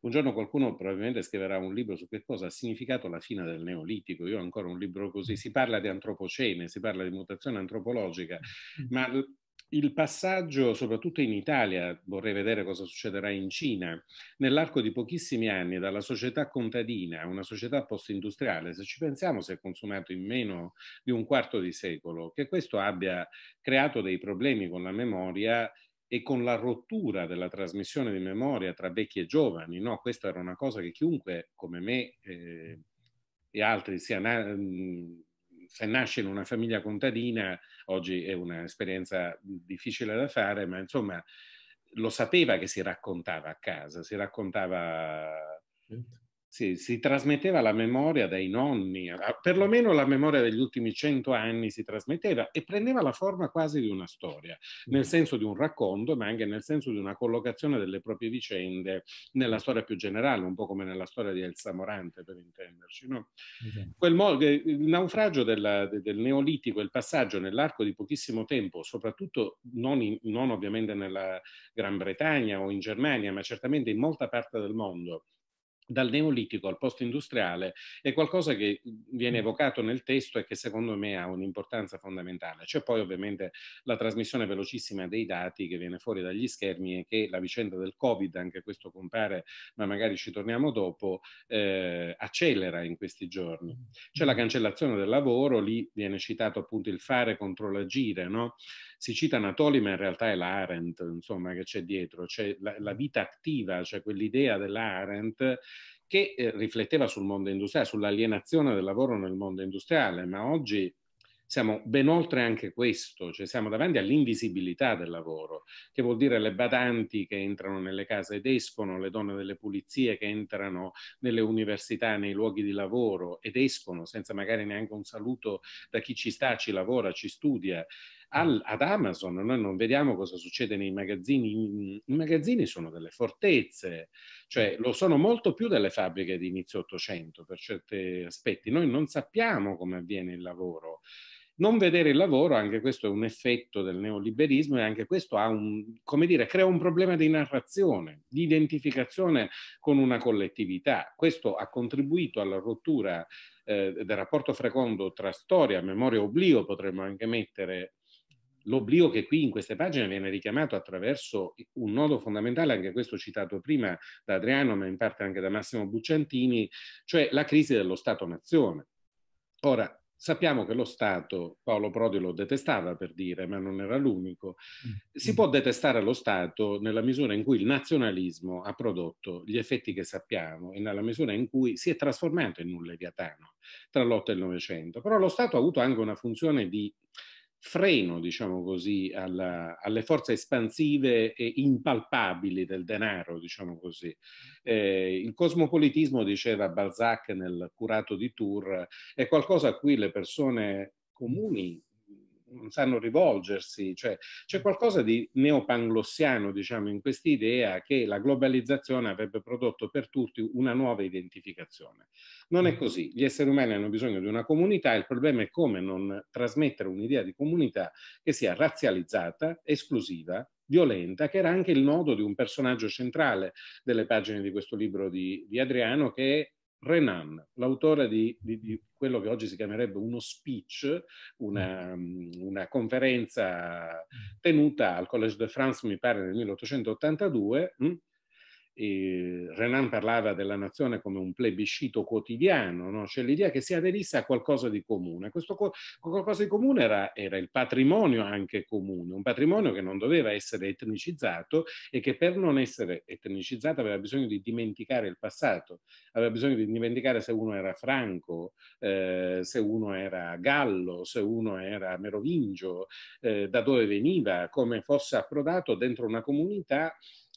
Un giorno qualcuno probabilmente scriverà un libro su che cosa ha significato la fine del neolitico, io ho ancora un libro così, si parla di antropocene, si parla di mutazione antropologica, ma il passaggio, soprattutto in Italia, vorrei vedere cosa succederà in Cina, nell'arco di pochissimi anni dalla società contadina a una società post-industriale, se ci pensiamo, si è consumato in meno di un quarto di secolo, che questo abbia creato dei problemi con la memoria e con la rottura della trasmissione di memoria tra vecchi e giovani, no? Questa era una cosa che chiunque come me eh, e altri sia na- mm, se nasce in una famiglia contadina Oggi è un'esperienza difficile da fare, ma insomma lo sapeva che si raccontava a casa, si raccontava certo sì, si trasmetteva la memoria dai nonni, perlomeno la memoria degli ultimi cento anni si trasmetteva e prendeva la forma quasi di una storia, nel senso di un racconto, ma anche nel senso di una collocazione delle proprie vicende nella storia più generale, un po' come nella storia di Elsa Morante, per intenderci. No? Okay. Esatto. Eh, il naufragio della, del Neolitico, il passaggio nell'arco di pochissimo tempo, soprattutto non, in, non ovviamente nella Gran Bretagna o in Germania, ma certamente in molta parte del mondo, dal neolitico al post-industriale è qualcosa che mhmm, viene evocato nel testo e che secondo me ha un'importanza fondamentale. C'è poi ovviamente la trasmissione velocissima dei dati che viene fuori dagli schermi e che la vicenda del Covid, anche questo compare, ma magari ci torniamo dopo, eh, accelera in questi giorni. C'è la cancellazione del lavoro, lì viene citato appunto il fare contro l'agire, no? si cita Anatoly, ma in realtà è l'Arendt, insomma, che c'è dietro, c'è la, la mm. vita attiva, cioè quell'idea dell'Arendt che eh, rifletteva sul mondo industriale, sull'alienazione del lavoro nel mondo industriale, ma oggi siamo ben oltre anche questo, cioè siamo davanti all'invisibilità del lavoro, che vuol dire le badanti che entrano nelle case ed escono, le donne delle pulizie che entrano nelle università, nei luoghi di lavoro ed escono senza magari neanche un saluto da chi ci sta, ci lavora, ci studia al, ad Amazon, noi non vediamo cosa succede nei magazzini, i magazzini sono delle fortezze, cioè lo sono molto più delle fabbriche di inizio 800 per certi aspetti, noi non sappiamo come avviene il lavoro. Non vedere il lavoro, anche questo è un effetto del neoliberismo e anche questo ha un, come dire, crea un problema di narrazione, di identificazione con una collettività. Questo ha contribuito alla rottura eh, del rapporto fecondo tra storia, memoria e oblio, potremmo anche mettere l'oblio che qui in queste pagine viene richiamato attraverso un nodo fondamentale, anche questo citato prima da Adriano, ma in parte anche da Massimo Bucciantini, cioè la crisi dello Stato-nazione. Ora, sappiamo che lo Stato, Paolo Prodi lo detestava per dire, ma non era l'unico, mm. si può detestare lo Stato nella misura in cui il nazionalismo ha prodotto gli effetti che sappiamo e nella misura in cui si è trasformato in un leviatano tra l'8 e il Novecento. Però lo Stato ha avuto anche una funzione di freno, diciamo così, alla, alle forze espansive e impalpabili del denaro, diciamo così. Eh, il cosmopolitismo, diceva Balzac nel Curato di Tour, è qualcosa a cui le persone comuni non sanno rivolgersi, cioè c'è qualcosa di neopanglossiano diciamo in quest'idea che la globalizzazione avrebbe prodotto per tutti una nuova identificazione. Non è mm. così, gli esseri umani hanno bisogno di una comunità, il problema è come non trasmettere un'idea di comunità che sia razzializzata, esclusiva, violenta, che era anche il nodo di un personaggio centrale delle pagine di questo libro di, di Adriano, che Renan, l'autore di, di, di, quello che oggi si chiamerebbe uno speech, una, mm. Mm, una, conferenza tenuta al Collège de France, mi pare, nel 1882, eh, Renan parlava della nazione come un plebiscito quotidiano, no? c'è l'idea che si aderisse a qualcosa di comune. Questo co- qualcosa di comune era, era, il patrimonio anche comune, un patrimonio che non doveva essere etnicizzato e che per non essere etnicizzato aveva bisogno di dimenticare il passato, aveva bisogno di dimenticare se uno era franco, eh, se uno era gallo, se uno era merovingio, eh, da dove veniva, come fosse approdato dentro una comunità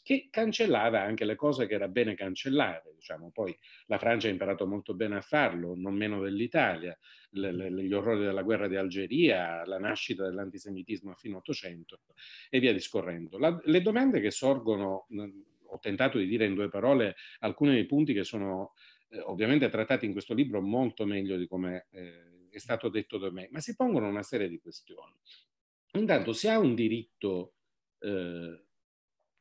che cancellava anche le cose che era bene cancellare. Diciamo. Poi la Francia ha imparato molto bene a farlo, non meno dell'Italia, le, le, mm. gli orrori della guerra di Algeria, la nascita dell'antisemitismo a fine 800 e via discorrendo. La, le domande che sorgono, ho tentato di dire in due parole alcuni dei punti che sono eh, ovviamente trattati in questo libro molto meglio di come eh, è stato detto da me, ma si pongono una serie di questioni. Intanto, si ha un diritto... Eh,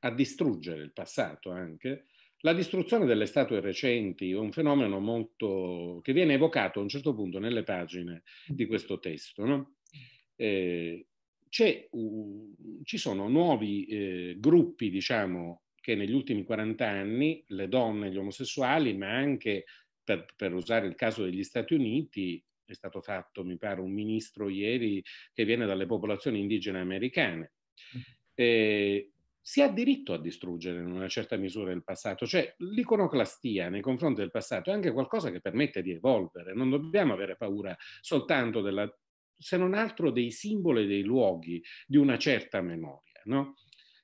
a distruggere il passato anche, la distruzione delle statue recenti è un fenomeno molto, che viene evocato a un certo punto nelle pagine di mm. questo testo. No? Eh, uh, ci sono nuovi eh, gruppi, diciamo, che negli ultimi 40 anni, le donne, gli omosessuali, ma anche, per, per usare il caso degli Stati Uniti, è stato fatto, mi pare, un ministro ieri che viene dalle popolazioni indigene americane. Mm. Eh, si ha diritto a distruggere in una certa misura il passato, cioè l'iconoclastia nei confronti del passato è anche qualcosa che permette di evolvere, non dobbiamo avere paura soltanto della, se non altro dei simboli e dei luoghi di una certa memoria. No? Mm.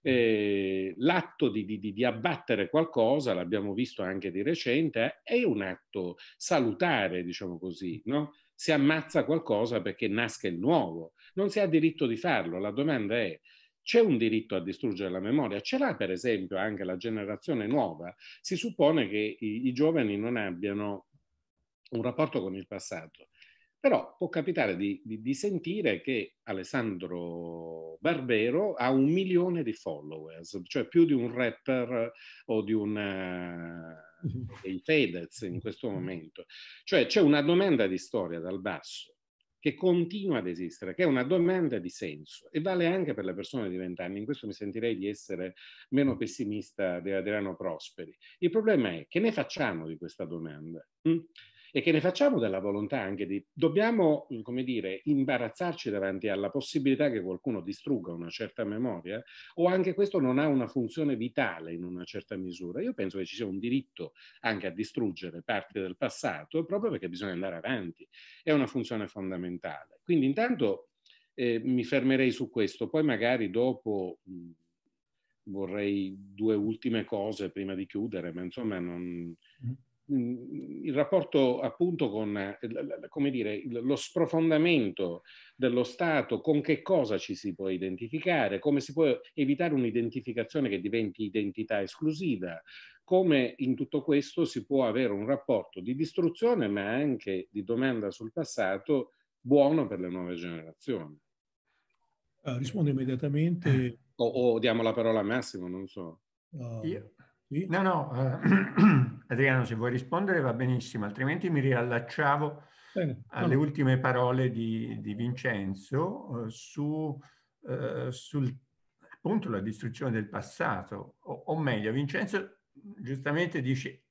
Eh, l'atto di, di, di, abbattere qualcosa, l'abbiamo visto anche di recente, è un atto salutare, diciamo così, no? si ammazza qualcosa perché nasca il nuovo, non si ha diritto di farlo, la domanda è c'è un diritto a distruggere la memoria, ce l'ha per esempio anche la generazione nuova. Si suppone che i, i giovani non abbiano un rapporto con il passato. Però può capitare di, di, di, sentire che Alessandro Barbero ha un milione di followers, cioè più di un rapper o di un dei Fedez in questo momento. Cioè c'è una domanda di storia dal basso che continua ad esistere, che è una domanda di senso e vale anche per le persone di vent'anni. In questo mi sentirei di essere meno pessimista di Adriano Prosperi. Il problema è che ne facciamo di questa domanda. Mm? e che ne facciamo della volontà anche di... Dobbiamo, come dire, imbarazzarci davanti alla possibilità che qualcuno distrugga una certa memoria o anche questo non ha una funzione vitale in una certa misura. Io penso che ci sia un diritto anche a distruggere parte del passato proprio perché bisogna andare avanti. È una funzione fondamentale. Quindi intanto eh, mi fermerei su questo, poi magari dopo... Mm, vorrei due ultime cose prima di chiudere, ma insomma non, mm il rapporto appunto con eh, come dire, lo sprofondamento dello Stato, con che cosa ci si può identificare, come si può evitare un'identificazione che diventi identità esclusiva, come in tutto questo si può avere un rapporto di distruzione ma anche di domanda sul passato buono per le nuove generazioni. Eh, rispondo immediatamente. O, o, diamo la parola a Massimo, non so. Uh, Io. No, no, eh, Adriano, se vuoi rispondere va benissimo, altrimenti mi riallacciavo Bene. alle no. ultime parole di, di Vincenzo eh, su, eh, sul, appunto la distruzione del passato, o, o meglio, Vincenzo giustamente dice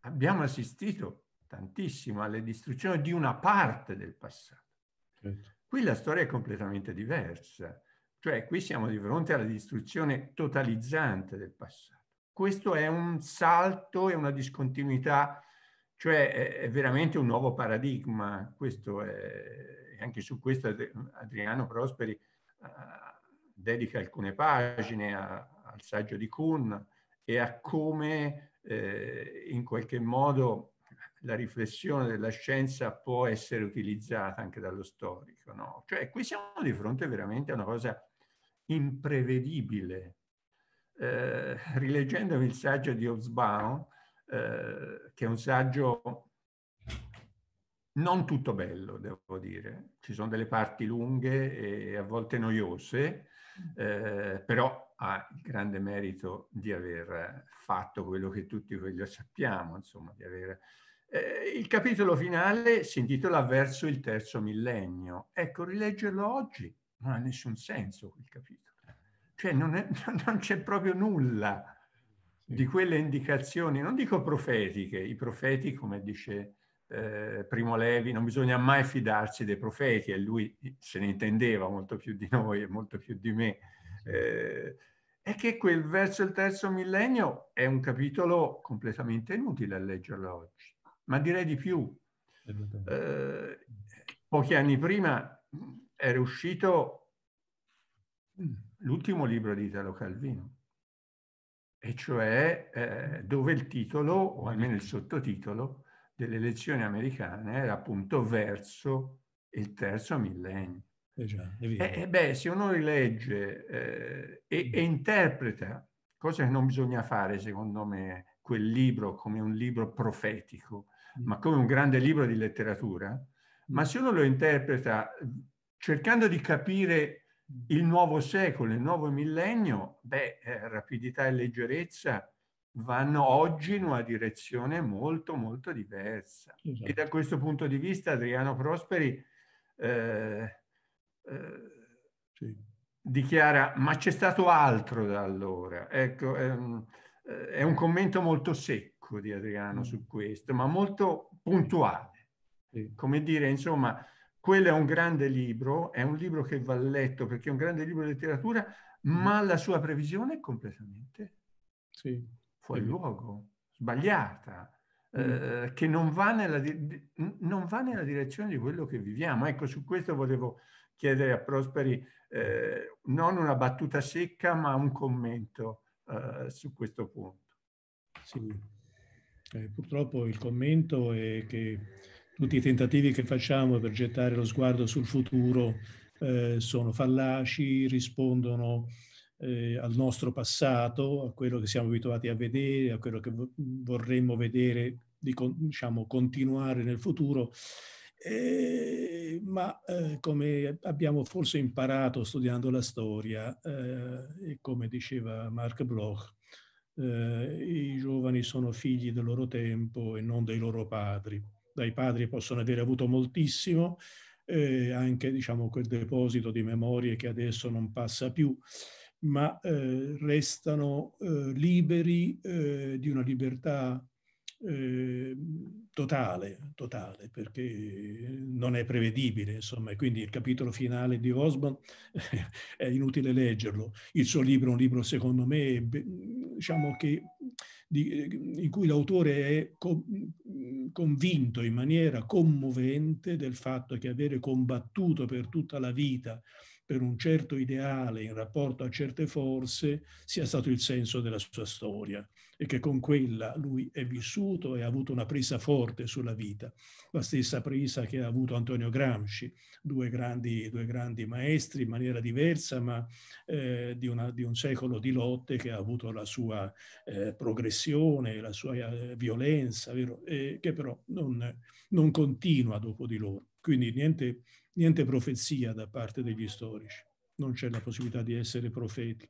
abbiamo assistito tantissimo alla distruzione di una parte del passato. Certo. Qui la storia è completamente diversa, cioè qui siamo di fronte alla distruzione totalizzante del passato questo è un salto e una discontinuità, cioè è veramente un nuovo paradigma. Questo è, anche su questo Adriano Prosperi uh, dedica alcune pagine a, al saggio di Kuhn e a come eh, in qualche modo la riflessione della scienza può essere utilizzata anche dallo storico. No? Cioè qui siamo di fronte veramente a una cosa imprevedibile, eh, rileggendomi il saggio di Hobsbawm, eh, che è un saggio non tutto bello, devo dire. Ci sono delle parti lunghe e a volte noiose, eh, però ha il grande merito di aver fatto quello che tutti quello sappiamo, insomma, di aver... Eh, il capitolo finale si intitola Verso il terzo millennio. Ecco, rileggerlo oggi non ha nessun senso quel capitolo cioè mm. non, è, non c'è proprio nulla di quelle indicazioni, non dico profetiche, i profeti, come dice eh, Primo Levi, non bisogna mai fidarsi dei profeti, e lui se ne intendeva molto più di noi e molto più di me, eh, è che quel verso il terzo millennio è un capitolo completamente inutile a leggerlo oggi, ma direi di più. Eh, pochi anni prima era uscito mm l'ultimo libro di Italo Calvino, e cioè eh, dove il titolo, o almeno il sottotitolo, delle elezioni americane era appunto verso il terzo millennio. Eh già, e, eh, eh, beh, se uno rilegge eh, e, e mm. interpreta, cosa che non bisogna fare secondo me, quel libro come un libro profetico, mm. ma come un grande libro di letteratura, ma mm. se uno lo interpreta cercando di capire il nuovo secolo, il nuovo millennio, beh, eh, rapidità e leggerezza vanno oggi in una direzione molto molto diversa. Esatto. E da esatto. questo punto di vista Adriano Prosperi eh, eh, sì. dichiara ma c'è stato altro da allora. Ecco, ehm, eh, è un commento molto secco di Adriano mm. su questo, ma molto puntuale. Sì. Come dire, insomma, quello è un grande libro, è un libro che va letto perché è un grande libro di letteratura, mm. ma la sua previsione è completamente sì. fuori sì. luogo, sbagliata, mm. eh, che non va, nella, non va, nella, direzione di quello che viviamo. Ecco, su questo volevo chiedere a Prosperi eh, non una battuta secca, ma un commento eh, su questo punto. Sì. Eh, purtroppo il commento è che tutti i tentativi che facciamo per gettare lo sguardo sul futuro eh, sono fallaci, rispondono eh, al nostro passato, a quello che siamo abituati a vedere, a quello che vorremmo vedere, di, diciamo, continuare nel futuro. Eh, ma eh, come abbiamo forse imparato studiando la storia, eh, e come diceva Mark Bloch, eh, i giovani sono figli del loro tempo e non dei loro padri dai padri possono avere avuto moltissimo, eh, anche diciamo, quel deposito di memorie che adesso non passa più, ma eh, restano eh, liberi eh, di una libertà Ehm, totale, totale, perché non è prevedibile, insomma, e quindi il capitolo finale di Osborne è inutile leggerlo. Il suo libro è un libro, secondo me, diciamo che, di, ehm, in cui l'autore è co- convinto in maniera commovente del fatto che avere combattuto per tutta la vita per un certo ideale in rapporto a certe forze sia stato il senso della sua storia e che con quella lui è vissuto e ha avuto una presa forte sulla vita, la stessa presa che ha avuto Antonio Gramsci, due grandi, due grandi maestri in maniera diversa ma eh, di, una, di, un secolo di lotte che ha avuto la sua eh, progressione, la sua eh, violenza, vero? E che però non, non continua dopo di loro. Quindi niente niente profezia da parte degli storici, non c'è la possibilità di essere profeti.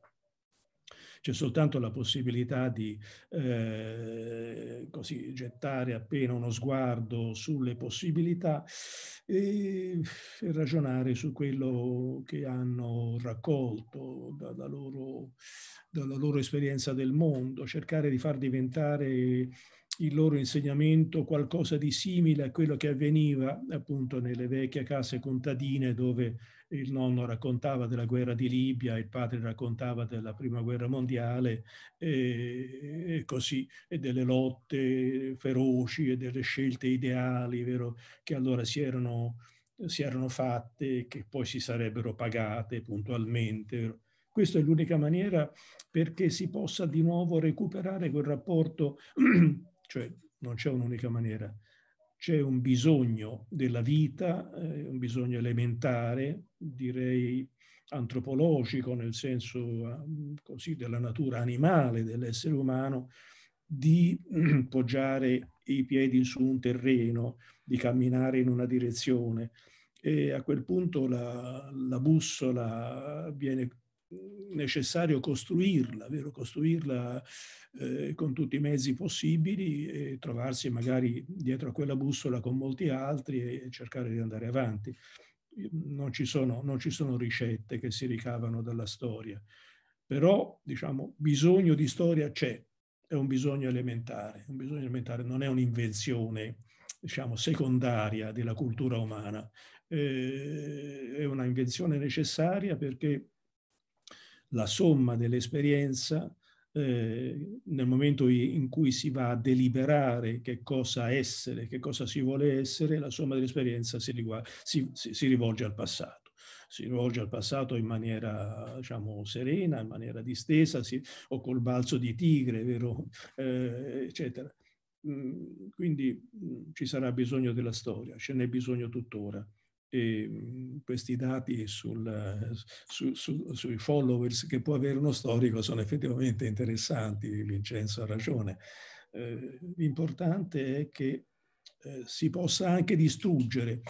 C'è soltanto la possibilità di eh, così, gettare appena uno sguardo sulle possibilità e, e ragionare su quello che hanno raccolto dalla loro, dalla loro esperienza del mondo, cercare di far diventare il loro insegnamento qualcosa di simile a quello che avveniva appunto nelle vecchie case contadine dove il nonno raccontava della guerra di Libia, il padre raccontava della prima guerra mondiale e, e così, e delle lotte feroci e delle scelte ideali vero, che allora si erano, si erano fatte e che poi si sarebbero pagate puntualmente. Vero. Questa è l'unica maniera perché si possa di nuovo recuperare quel rapporto cioè non c'è un'unica maniera. C'è un bisogno della vita, eh, un bisogno elementare, direi antropologico, nel senso eh, così della natura animale dell'essere umano, di poggiare i piedi su un terreno, di camminare in una direzione. E a quel punto la, la bussola viene necessario costruirla, vero? costruirla eh, con tutti i mezzi possibili e trovarsi magari dietro a quella bussola con molti altri e, cercare di andare avanti. Non ci, sono, non ci, sono, ricette che si ricavano dalla storia, però diciamo bisogno di storia c'è, è un bisogno elementare, un bisogno elementare non è un'invenzione diciamo, secondaria della cultura umana, eh, è una invenzione necessaria perché la somma dell'esperienza eh, nel momento in cui si va a deliberare che cosa essere, che cosa si vuole essere, la somma dell'esperienza si, riguarda, si, si, si rivolge al passato si rivolge al passato in maniera diciamo, serena, in maniera distesa, si, o col balzo di tigre, vero? Eh, eccetera. Mm, quindi mm, ci sarà bisogno della storia, ce n'è bisogno tuttora. Mhmm, questi dati sul, su, su, sui followers che può avere uno storico sono effettivamente interessanti, Vincenzo ha ragione. Eh, l'importante è che eh, si possa anche distruggere,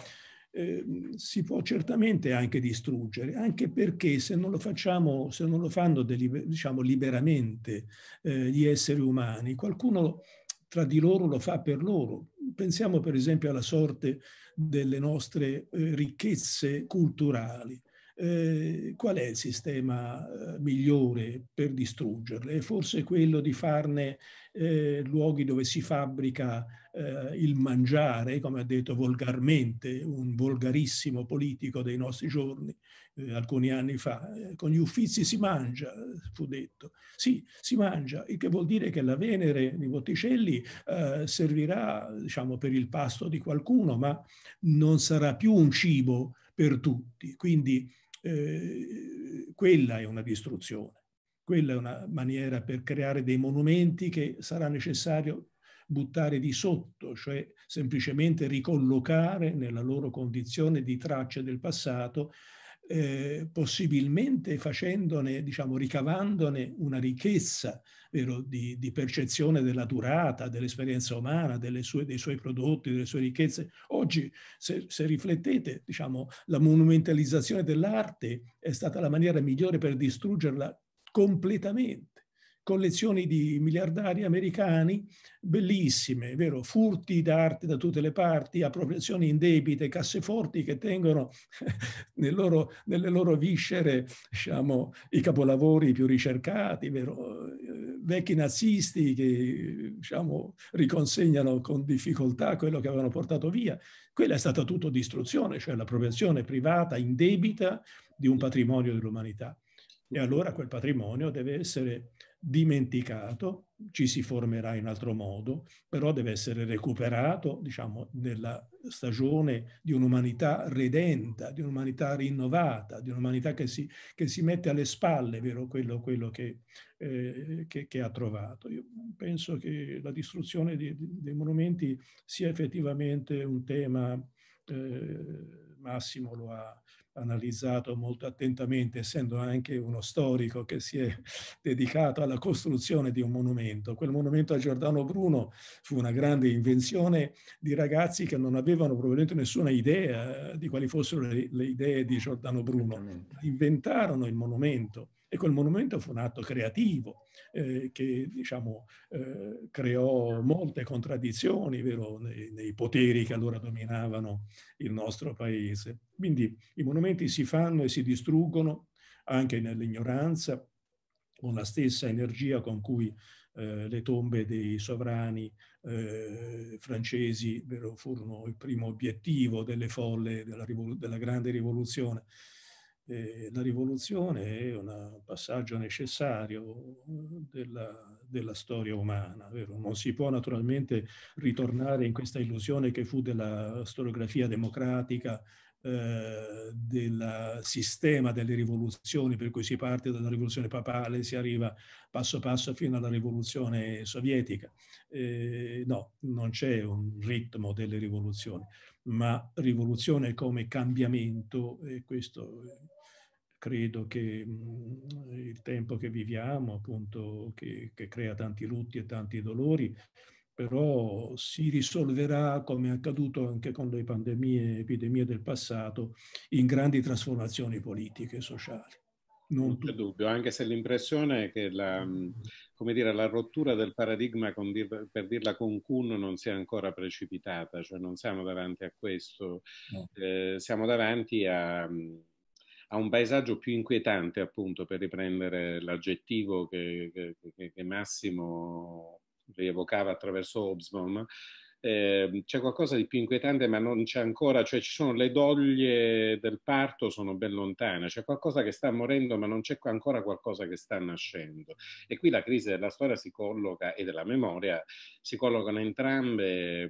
eh, si può certamente anche distruggere, anche perché se non lo facciamo, se non lo fanno deliber- diciamo liberamente eh, gli esseri umani, qualcuno tra di loro lo fa per loro, pensiamo per esempio alla sorte delle nostre eh, ricchezze culturali. Eh, qual è il sistema eh, migliore per distruggerle? forse quello di farne eh, luoghi dove si fabbrica eh, il mangiare, come ha detto volgarmente un volgarissimo politico dei nostri giorni eh, alcuni anni fa, eh, con gli uffizi si mangia, eh, fu detto. Sì, si mangia, il che vuol dire che la Venere di Botticelli eh, servirà diciamo, per il pasto di qualcuno, ma non sarà più un cibo per tutti. Quindi eh, quella è una distruzione. Quella è una maniera per creare dei monumenti che sarà necessario buttare di sotto, cioè semplicemente ricollocare nella loro condizione di tracce del passato, eh, possibilmente facendone, diciamo, ricavandone una ricchezza vero, di, di, percezione della durata, dell'esperienza umana, sue, dei suoi prodotti, delle sue ricchezze. Oggi, se, se riflettete, diciamo, la monumentalizzazione dell'arte è stata la maniera migliore per distruggerla completamente collezioni di miliardari americani bellissime, vero? furti d'arte da tutte le parti, appropriazioni indebite, casseforti che tengono nel loro, nelle loro viscere diciamo, i capolavori più ricercati, vero? Eh, vecchi nazisti che diciamo, riconsegnano con difficoltà quello che avevano portato via. Quella è stata tutto distruzione, cioè l'appropriazione privata indebita di un patrimonio dell'umanità. E allora quel patrimonio deve essere dimenticato, ci si formerà in altro modo, però deve essere recuperato, diciamo, nella stagione di un'umanità redenta, di un'umanità rinnovata, di un'umanità che si, che si mette alle spalle, vero, quello, quello che, eh, che, che, ha trovato. Io penso che la distruzione di, di, dei monumenti sia effettivamente un tema, eh, Massimo lo ha analizzato molto attentamente, essendo anche uno storico che si è dedicato alla costruzione di un monumento. Quel monumento a Giordano Bruno fu una grande invenzione di ragazzi che non avevano probabilmente nessuna idea eh, di quali fossero le, le idee di Giordano Bruno. Inventarono il monumento e quel monumento fu un atto creativo eh, che diciamo, eh, creò molte contraddizioni vero, nei, nei, poteri che allora dominavano il nostro paese. Quindi i monumenti si fanno e si distruggono anche nell'ignoranza, con la stessa energia con cui eh, le tombe dei sovrani eh, francesi vero, furono il primo obiettivo delle folle della, della grande rivoluzione eh, la rivoluzione è un passaggio necessario eh, della, della storia umana, vero? non si può naturalmente ritornare in questa illusione che fu della storiografia democratica eh, del sistema delle rivoluzioni, per cui si parte dalla rivoluzione papale, si arriva passo passo fino alla rivoluzione sovietica. Eh, no, non c'è un ritmo delle rivoluzioni, ma rivoluzione come cambiamento, e questo credo che mhmm, il tempo che viviamo, appunto, che, che crea tanti lutti e tanti dolori, però si risolverà, come è accaduto anche con le pandemie, epidemie del passato, in grandi trasformazioni politiche e sociali. Non, non c'è dubbio, anche se l'impressione è che la, mhmm, dire, la rottura del paradigma, dir, per dirla con Kuhn, non sia ancora precipitata, cioè non siamo davanti a questo, no. eh, siamo davanti a mhmm, a un paesaggio più inquietante, appunto, per riprendere l'aggettivo che, che, che Massimo rievocava attraverso Hobsbawm, eh, c'è qualcosa di più inquietante, ma non c'è ancora, cioè ci sono le doglie del parto, sono ben lontane, c'è qualcosa che sta morendo, ma non c'è ancora qualcosa che sta nascendo. E qui la crisi della storia si colloca e della memoria si collocano entrambe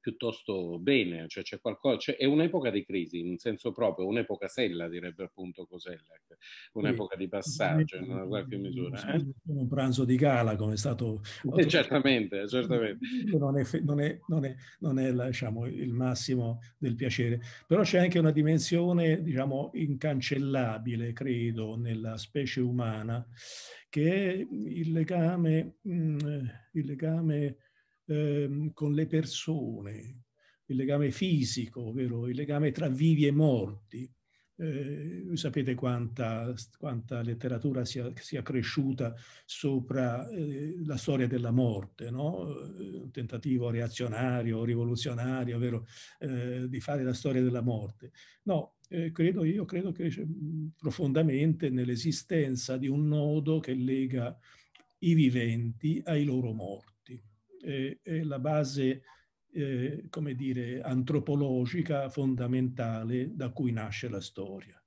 piuttosto bene, cioè c'è qualcosa, cioè è un'epoca di crisi in senso proprio, un'epoca sella direbbe appunto Cosella, ecco, un'epoca di passaggio in una qualche misura. Eh? Un pranzo di gala come è stato... Eh, certamente, certamente. Non è, non è, non è, non è diciamo, il massimo del piacere, però c'è anche una dimensione diciamo incancellabile, credo, nella specie umana, che è il legame... Mh, mm, il legame Ehm, con le persone, il legame fisico, ovvero il legame tra vivi e morti. Eh, sapete quanta, quanta letteratura sia, sia cresciuta sopra eh, la storia della morte, no? Eh, un tentativo reazionario, rivoluzionario, ovvero eh, di fare la storia della morte. No, eh, credo, io credo che cioè, profondamente nell'esistenza di un nodo che lega i viventi ai loro morti eh, è la base, eh, come dire, antropologica fondamentale da cui nasce la storia.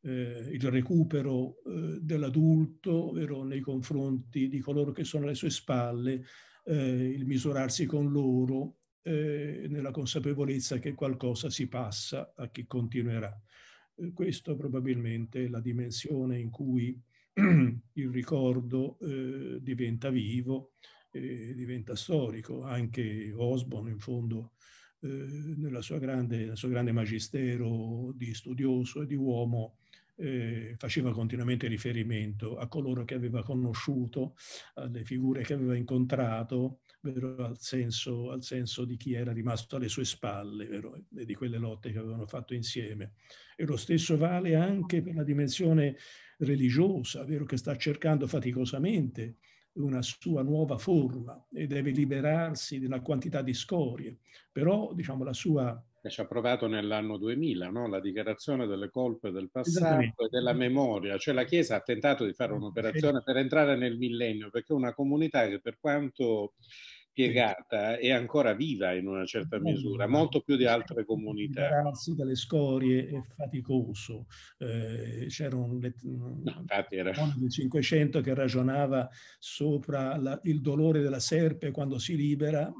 Eh, il recupero eh, dell'adulto ovvero nei confronti di coloro che sono alle sue spalle, eh, il misurarsi con loro eh, nella consapevolezza che qualcosa si passa a chi continuerà. Questo probabilmente è la dimensione in cui il ricordo eh, diventa vivo e diventa storico. Anche Osborne, in fondo, eh, nella sua grande, nel suo grande magistero di studioso e di uomo, eh, faceva continuamente riferimento a coloro che aveva conosciuto, alle figure che aveva incontrato, vero, al, senso, al, senso, di chi era rimasto alle sue spalle vero, e di quelle lotte che avevano fatto insieme. E lo stesso vale anche per la dimensione religiosa, vero, che sta cercando faticosamente una sua nuova forma e deve liberarsi di una quantità di scorie, però diciamo la sua... E ci ha provato nell'anno 2000, no? la dichiarazione delle colpe del passato e della memoria, cioè la Chiesa ha tentato di fare un'operazione per entrare nel millennio, perché una comunità che per quanto piegata è ancora viva in una certa misura, molto più di altre comunità. Grazie delle scorie è faticoso. Eh, c'era un no, era... del 500 che ragionava sopra la, il dolore della serpe quando si libera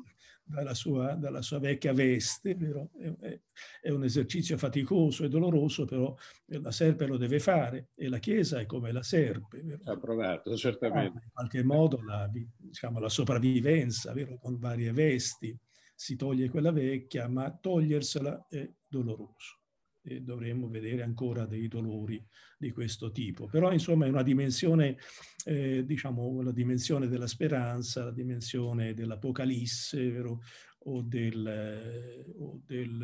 dalla sua, dalla sua vecchia veste. È, è, un esercizio faticoso e doloroso, però la serpe lo deve fare e la Chiesa è come la serpe. Vero? Ha provato, certamente. Ah, in qualche modo la, diciamo, la sopravvivenza, vero? con varie vesti. Si toglie quella vecchia, ma togliersela è doloroso eh, dovremmo vedere ancora dei dolori di questo tipo. Però insomma è una dimensione, eh, diciamo, la dimensione della speranza, la dimensione dell'apocalisse, vero? O del, eh, o del,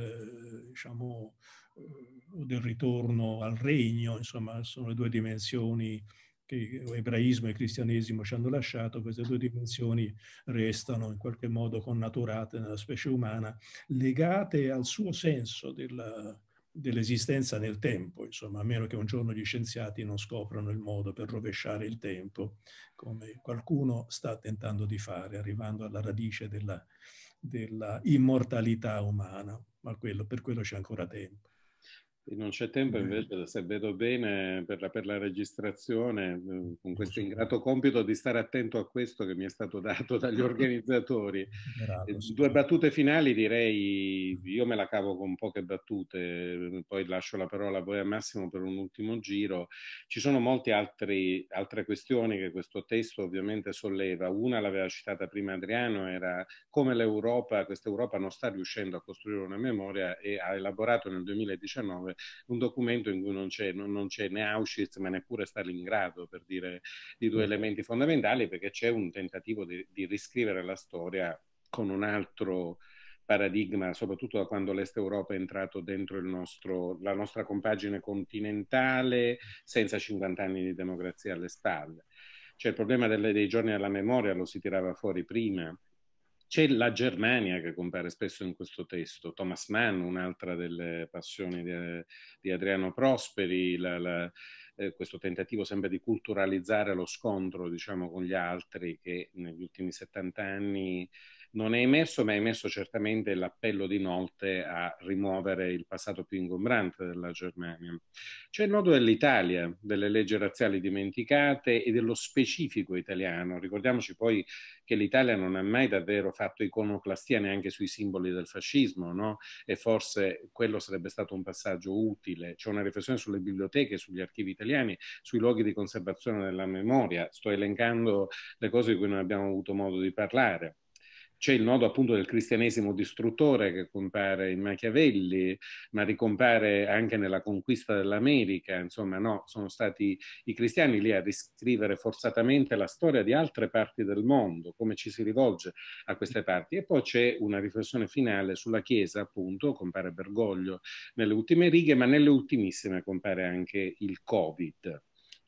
eh, diciamo, eh, o del ritorno al regno, insomma, sono le due dimensioni che ebraismo e cristianesimo ci hanno lasciato, queste due dimensioni restano in qualche modo connaturate nella specie umana, legate al suo senso della, dell'esistenza nel tempo, insomma, a meno che un giorno gli scienziati non scoprano il modo per rovesciare il tempo, come qualcuno sta tentando di fare, arrivando alla radice della, della immortalità umana, ma quello, per quello c'è ancora tempo. Non c'è tempo mm. invece, se vedo bene, per la, per la registrazione, mm, con questo ingrato compito di stare attento a questo che mi è stato dato dagli organizzatori. Bravo, Due battute finali direi, io me la cavo con poche battute, poi lascio la parola a poi a Massimo per un ultimo giro. Ci sono molte altre questioni che questo testo ovviamente solleva. Una l'aveva citata prima Adriano, era come l'Europa, questa Europa non sta riuscendo a costruire una memoria e ha elaborato nel 2019 un documento in cui non c'è, non, non c'è né Auschwitz ma neppure Stalingrado, per dire di due mm. elementi fondamentali, perché c'è un tentativo di, di riscrivere la storia con un altro paradigma, soprattutto da quando l'Est Europa è entrato dentro nostro, la nostra compagine continentale senza 50 anni di democrazia alle spalle. C'è cioè, il problema delle, dei giorni alla memoria lo si tirava fuori prima, c'è la Germania che compare spesso in questo testo, Thomas Mann, un'altra delle passioni di, di Adriano Prosperi, la, la, eh, questo tentativo sempre di culturalizzare lo scontro diciamo, con gli altri che negli ultimi 70 anni non è emerso, ma è emerso certamente l'appello di Nolte a rimuovere il passato più ingombrante della Germania. C'è cioè il nodo dell'Italia, delle leggi razziali dimenticate e dello specifico italiano. Ricordiamoci poi che l'Italia non ha mai davvero fatto iconoclastia neanche sui simboli del fascismo, no? E forse quello sarebbe stato un passaggio utile. C'è una riflessione sulle biblioteche, sugli archivi italiani, sui luoghi di conservazione della memoria. Sto elencando le cose di cui non abbiamo avuto modo di parlare c'è il nodo appunto del cristianesimo distruttore che compare in Machiavelli, ma ricompare anche nella conquista dell'America, insomma no, sono stati i cristiani lì a riscrivere forzatamente la storia di altre parti del mondo, come ci si rivolge a queste parti. E poi c'è una riflessione finale sulla Chiesa, appunto, compare Bergoglio nelle ultime righe, ma nelle ultimissime compare anche il Covid.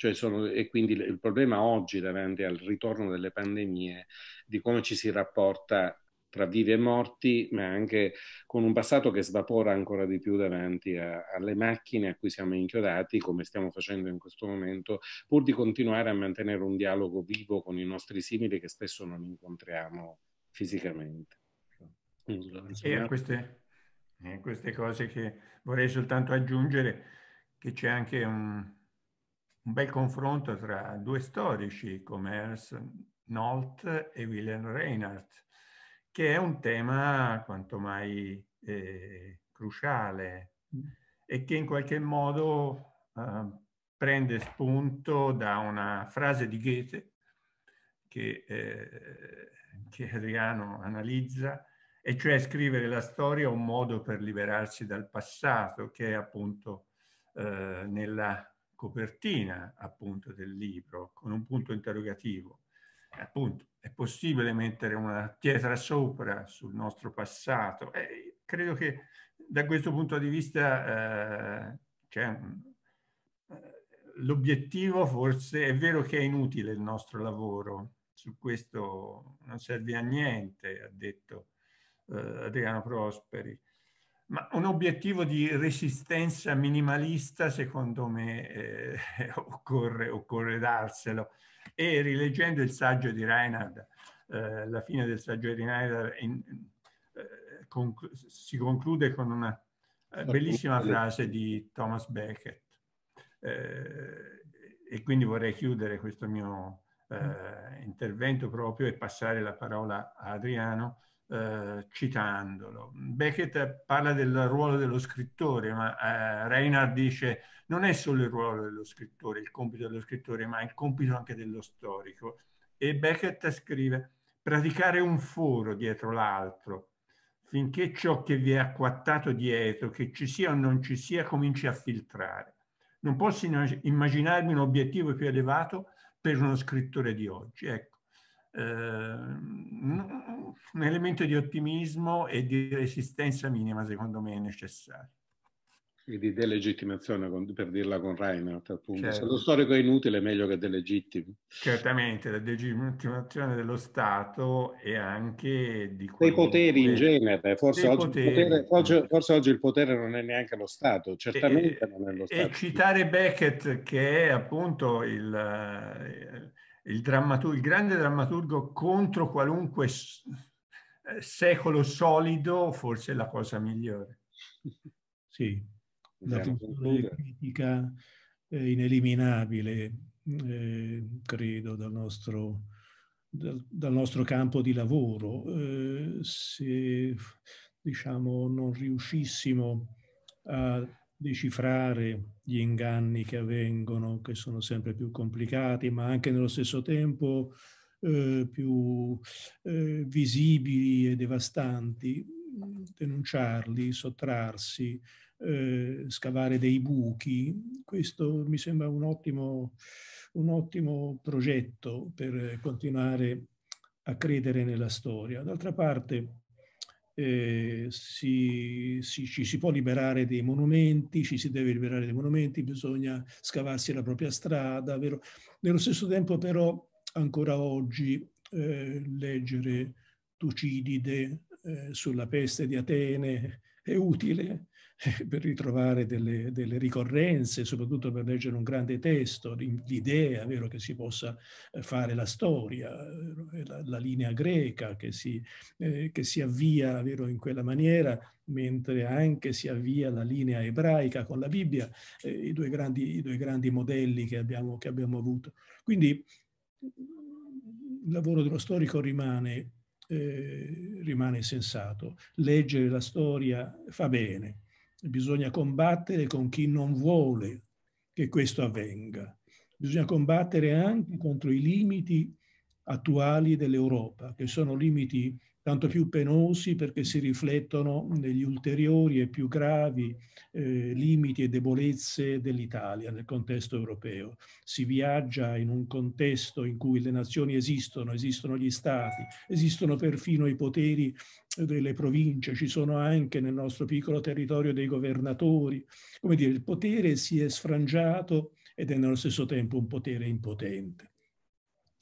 Cioè sono, e quindi il problema oggi davanti al ritorno delle pandemie, di come ci si rapporta tra vivi e morti, ma anche con un passato che svapora ancora di più davanti a, alle macchine a cui siamo inchiodati, come stiamo facendo in questo momento, pur di continuare a mantenere un dialogo vivo con i nostri simili che spesso non incontriamo fisicamente. E a queste, a eh, queste cose che vorrei soltanto aggiungere che c'è anche un, un bel confronto tra due storici come Ernst Nolt e William Reinhardt, che è un tema quanto mai eh, cruciale e che in qualche modo eh, prende spunto da una frase di Goethe che, eh, che Adriano analizza, e cioè scrivere la storia è un modo per liberarsi dal passato, che è appunto eh, nella copertina appunto del libro con un punto interrogativo. Appunto, è possibile mettere una pietra sopra sul nostro passato? Eh, credo che da questo punto di vista eh, cioè, mm, eh, l'obiettivo forse è vero che è inutile il nostro lavoro, su questo non serve a niente, ha detto eh, Adriano Prosperi ma un obiettivo di resistenza minimalista, secondo me, eh, occorre, occorre, darselo. E rileggendo il saggio di Reinhard, eh, la fine del saggio di Reinhard eh, conclu si conclude con una eh, bellissima frase di Thomas Beckett. Eh, e quindi vorrei chiudere questo mio mm. eh, intervento proprio e passare la parola a Adriano eh, citandolo. Beckett parla del ruolo dello scrittore, ma eh, Reinhardt dice non è solo il ruolo dello scrittore, il compito dello scrittore, ma è il compito anche dello storico. E Beckett scrive praticare un foro dietro l'altro, finché ciò che vi è acquattato dietro, che ci sia o non ci sia, cominci a filtrare. Non posso immaginarmi un obiettivo più elevato per uno scrittore di oggi. Ecco, Ehm, un elemento di ottimismo e di resistenza minima secondo me è necessario. E di delegittimazione, per dirla con Reinhardt, appunto. Certo. Se lo certo. storico è inutile, è meglio che delegittimo. Certamente, la delegittimazione dello Stato e anche di quei poteri in genere. Forse oggi, potere, forse, forse oggi, il potere non è neanche lo Stato, certamente e, non è lo Stato. E citare Beckett, che è appunto il il, drammatur- il grande drammaturgo contro qualunque s- eh, secolo solido, forse è la cosa migliore. Sì, la critica è ineliminabile, eh, credo, dal nostro, dal, dal nostro, campo di lavoro. Eh, se diciamo, non riuscissimo a decifrare gli inganni che avvengono, che sono sempre più complicati, ma anche nello stesso tempo eh, più eh, visibili e devastanti, denunciarli, sottrarsi, eh, scavare dei buchi. Questo mi sembra un ottimo, un ottimo progetto per continuare a credere nella storia. D'altra parte, eh, si, si, ci si può liberare dei monumenti, ci si deve liberare dei monumenti, bisogna scavarsi la propria strada. Vero? Nello stesso tempo però ancora oggi eh, leggere Tucidide eh, sulla peste di Atene è utile per ritrovare delle, delle, ricorrenze, soprattutto per leggere un grande testo, l'idea vero, che si possa eh, fare la storia, eh, la, la linea greca che si, eh, che si avvia vero, in quella maniera, mentre anche si avvia la linea ebraica con la Bibbia, eh, i, due grandi, i, due grandi, modelli che abbiamo, che abbiamo avuto. Quindi il lavoro dello storico rimane, eh, rimane sensato, leggere la storia fa bene Bisogna combattere con chi non vuole che questo avvenga. Bisogna combattere anche contro i limiti attuali dell'Europa, che sono limiti tanto più penosi perché si riflettono negli ulteriori e più gravi eh, limiti e debolezze dell'Italia nel contesto europeo. Si viaggia in un contesto in cui le nazioni esistono, esistono gli stati, esistono perfino i poteri delle province, ci sono anche nel nostro piccolo territorio dei governatori. Come dire, il potere si è sfrangiato ed è nello stesso tempo un potere impotente.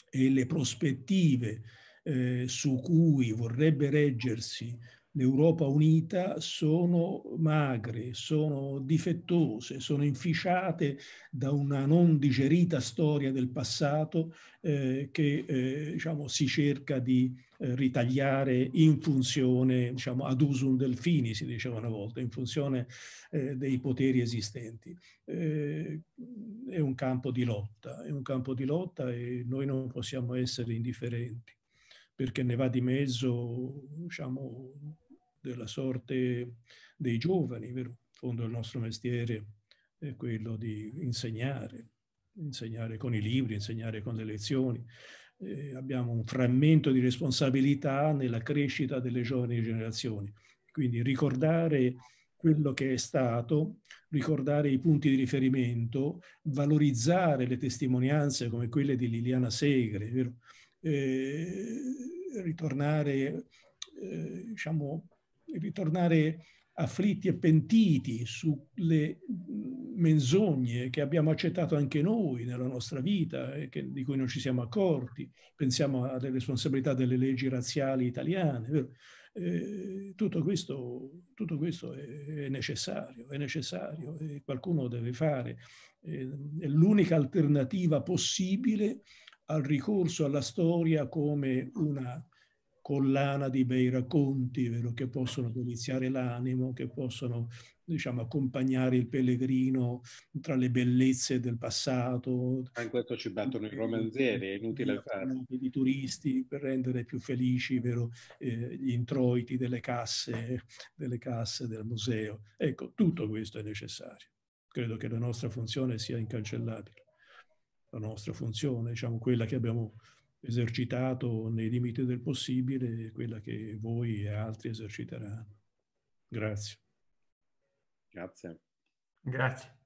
E le prospettive eh, su cui vorrebbe reggersi l'Europa unita sono magre, sono difettose, sono inficiate da una non digerita storia del passato eh, che eh, diciamo, si cerca di eh, ritagliare in funzione, diciamo, ad usum delfini, si diceva una volta, in funzione eh, dei poteri esistenti. Eh, è un campo di lotta, è un campo di lotta e noi non possiamo essere indifferenti perché ne va di mezzo diciamo, della sorte dei giovani, vero? in fondo il nostro mestiere è quello di insegnare, insegnare con i libri, insegnare con le lezioni. Eh, abbiamo un frammento di responsabilità nella crescita delle giovani generazioni. Quindi ricordare quello che è stato, ricordare i punti di riferimento, valorizzare le testimonianze come quelle di Liliana Segre, vero? Eh, ritornare, eh, diciamo, ritornare afflitti e pentiti sulle menzogne che abbiamo accettato anche noi nella nostra vita e eh, che, di cui non ci siamo accorti. Pensiamo alle responsabilità delle leggi razziali italiane. Eh, tutto, questo, tutto questo è, è, necessario, è necessario e qualcuno deve fare. Eh, è l'unica alternativa possibile al ricorso alla storia come una collana di bei racconti vero, che possono deliziare l'animo, che possono diciamo, accompagnare il pellegrino tra le bellezze del passato. Ah, in questo ci battono i romanzieri, è inutile fare. I turisti per rendere più felici vero, eh, gli introiti delle casse, delle casse del museo. Ecco, tutto questo è necessario. Credo che la nostra funzione sia incancellabile la nostra funzione, diciamo quella che abbiamo esercitato nei limiti del possibile e quella che voi e altri eserciteranno. Grazie. Grazie. Grazie.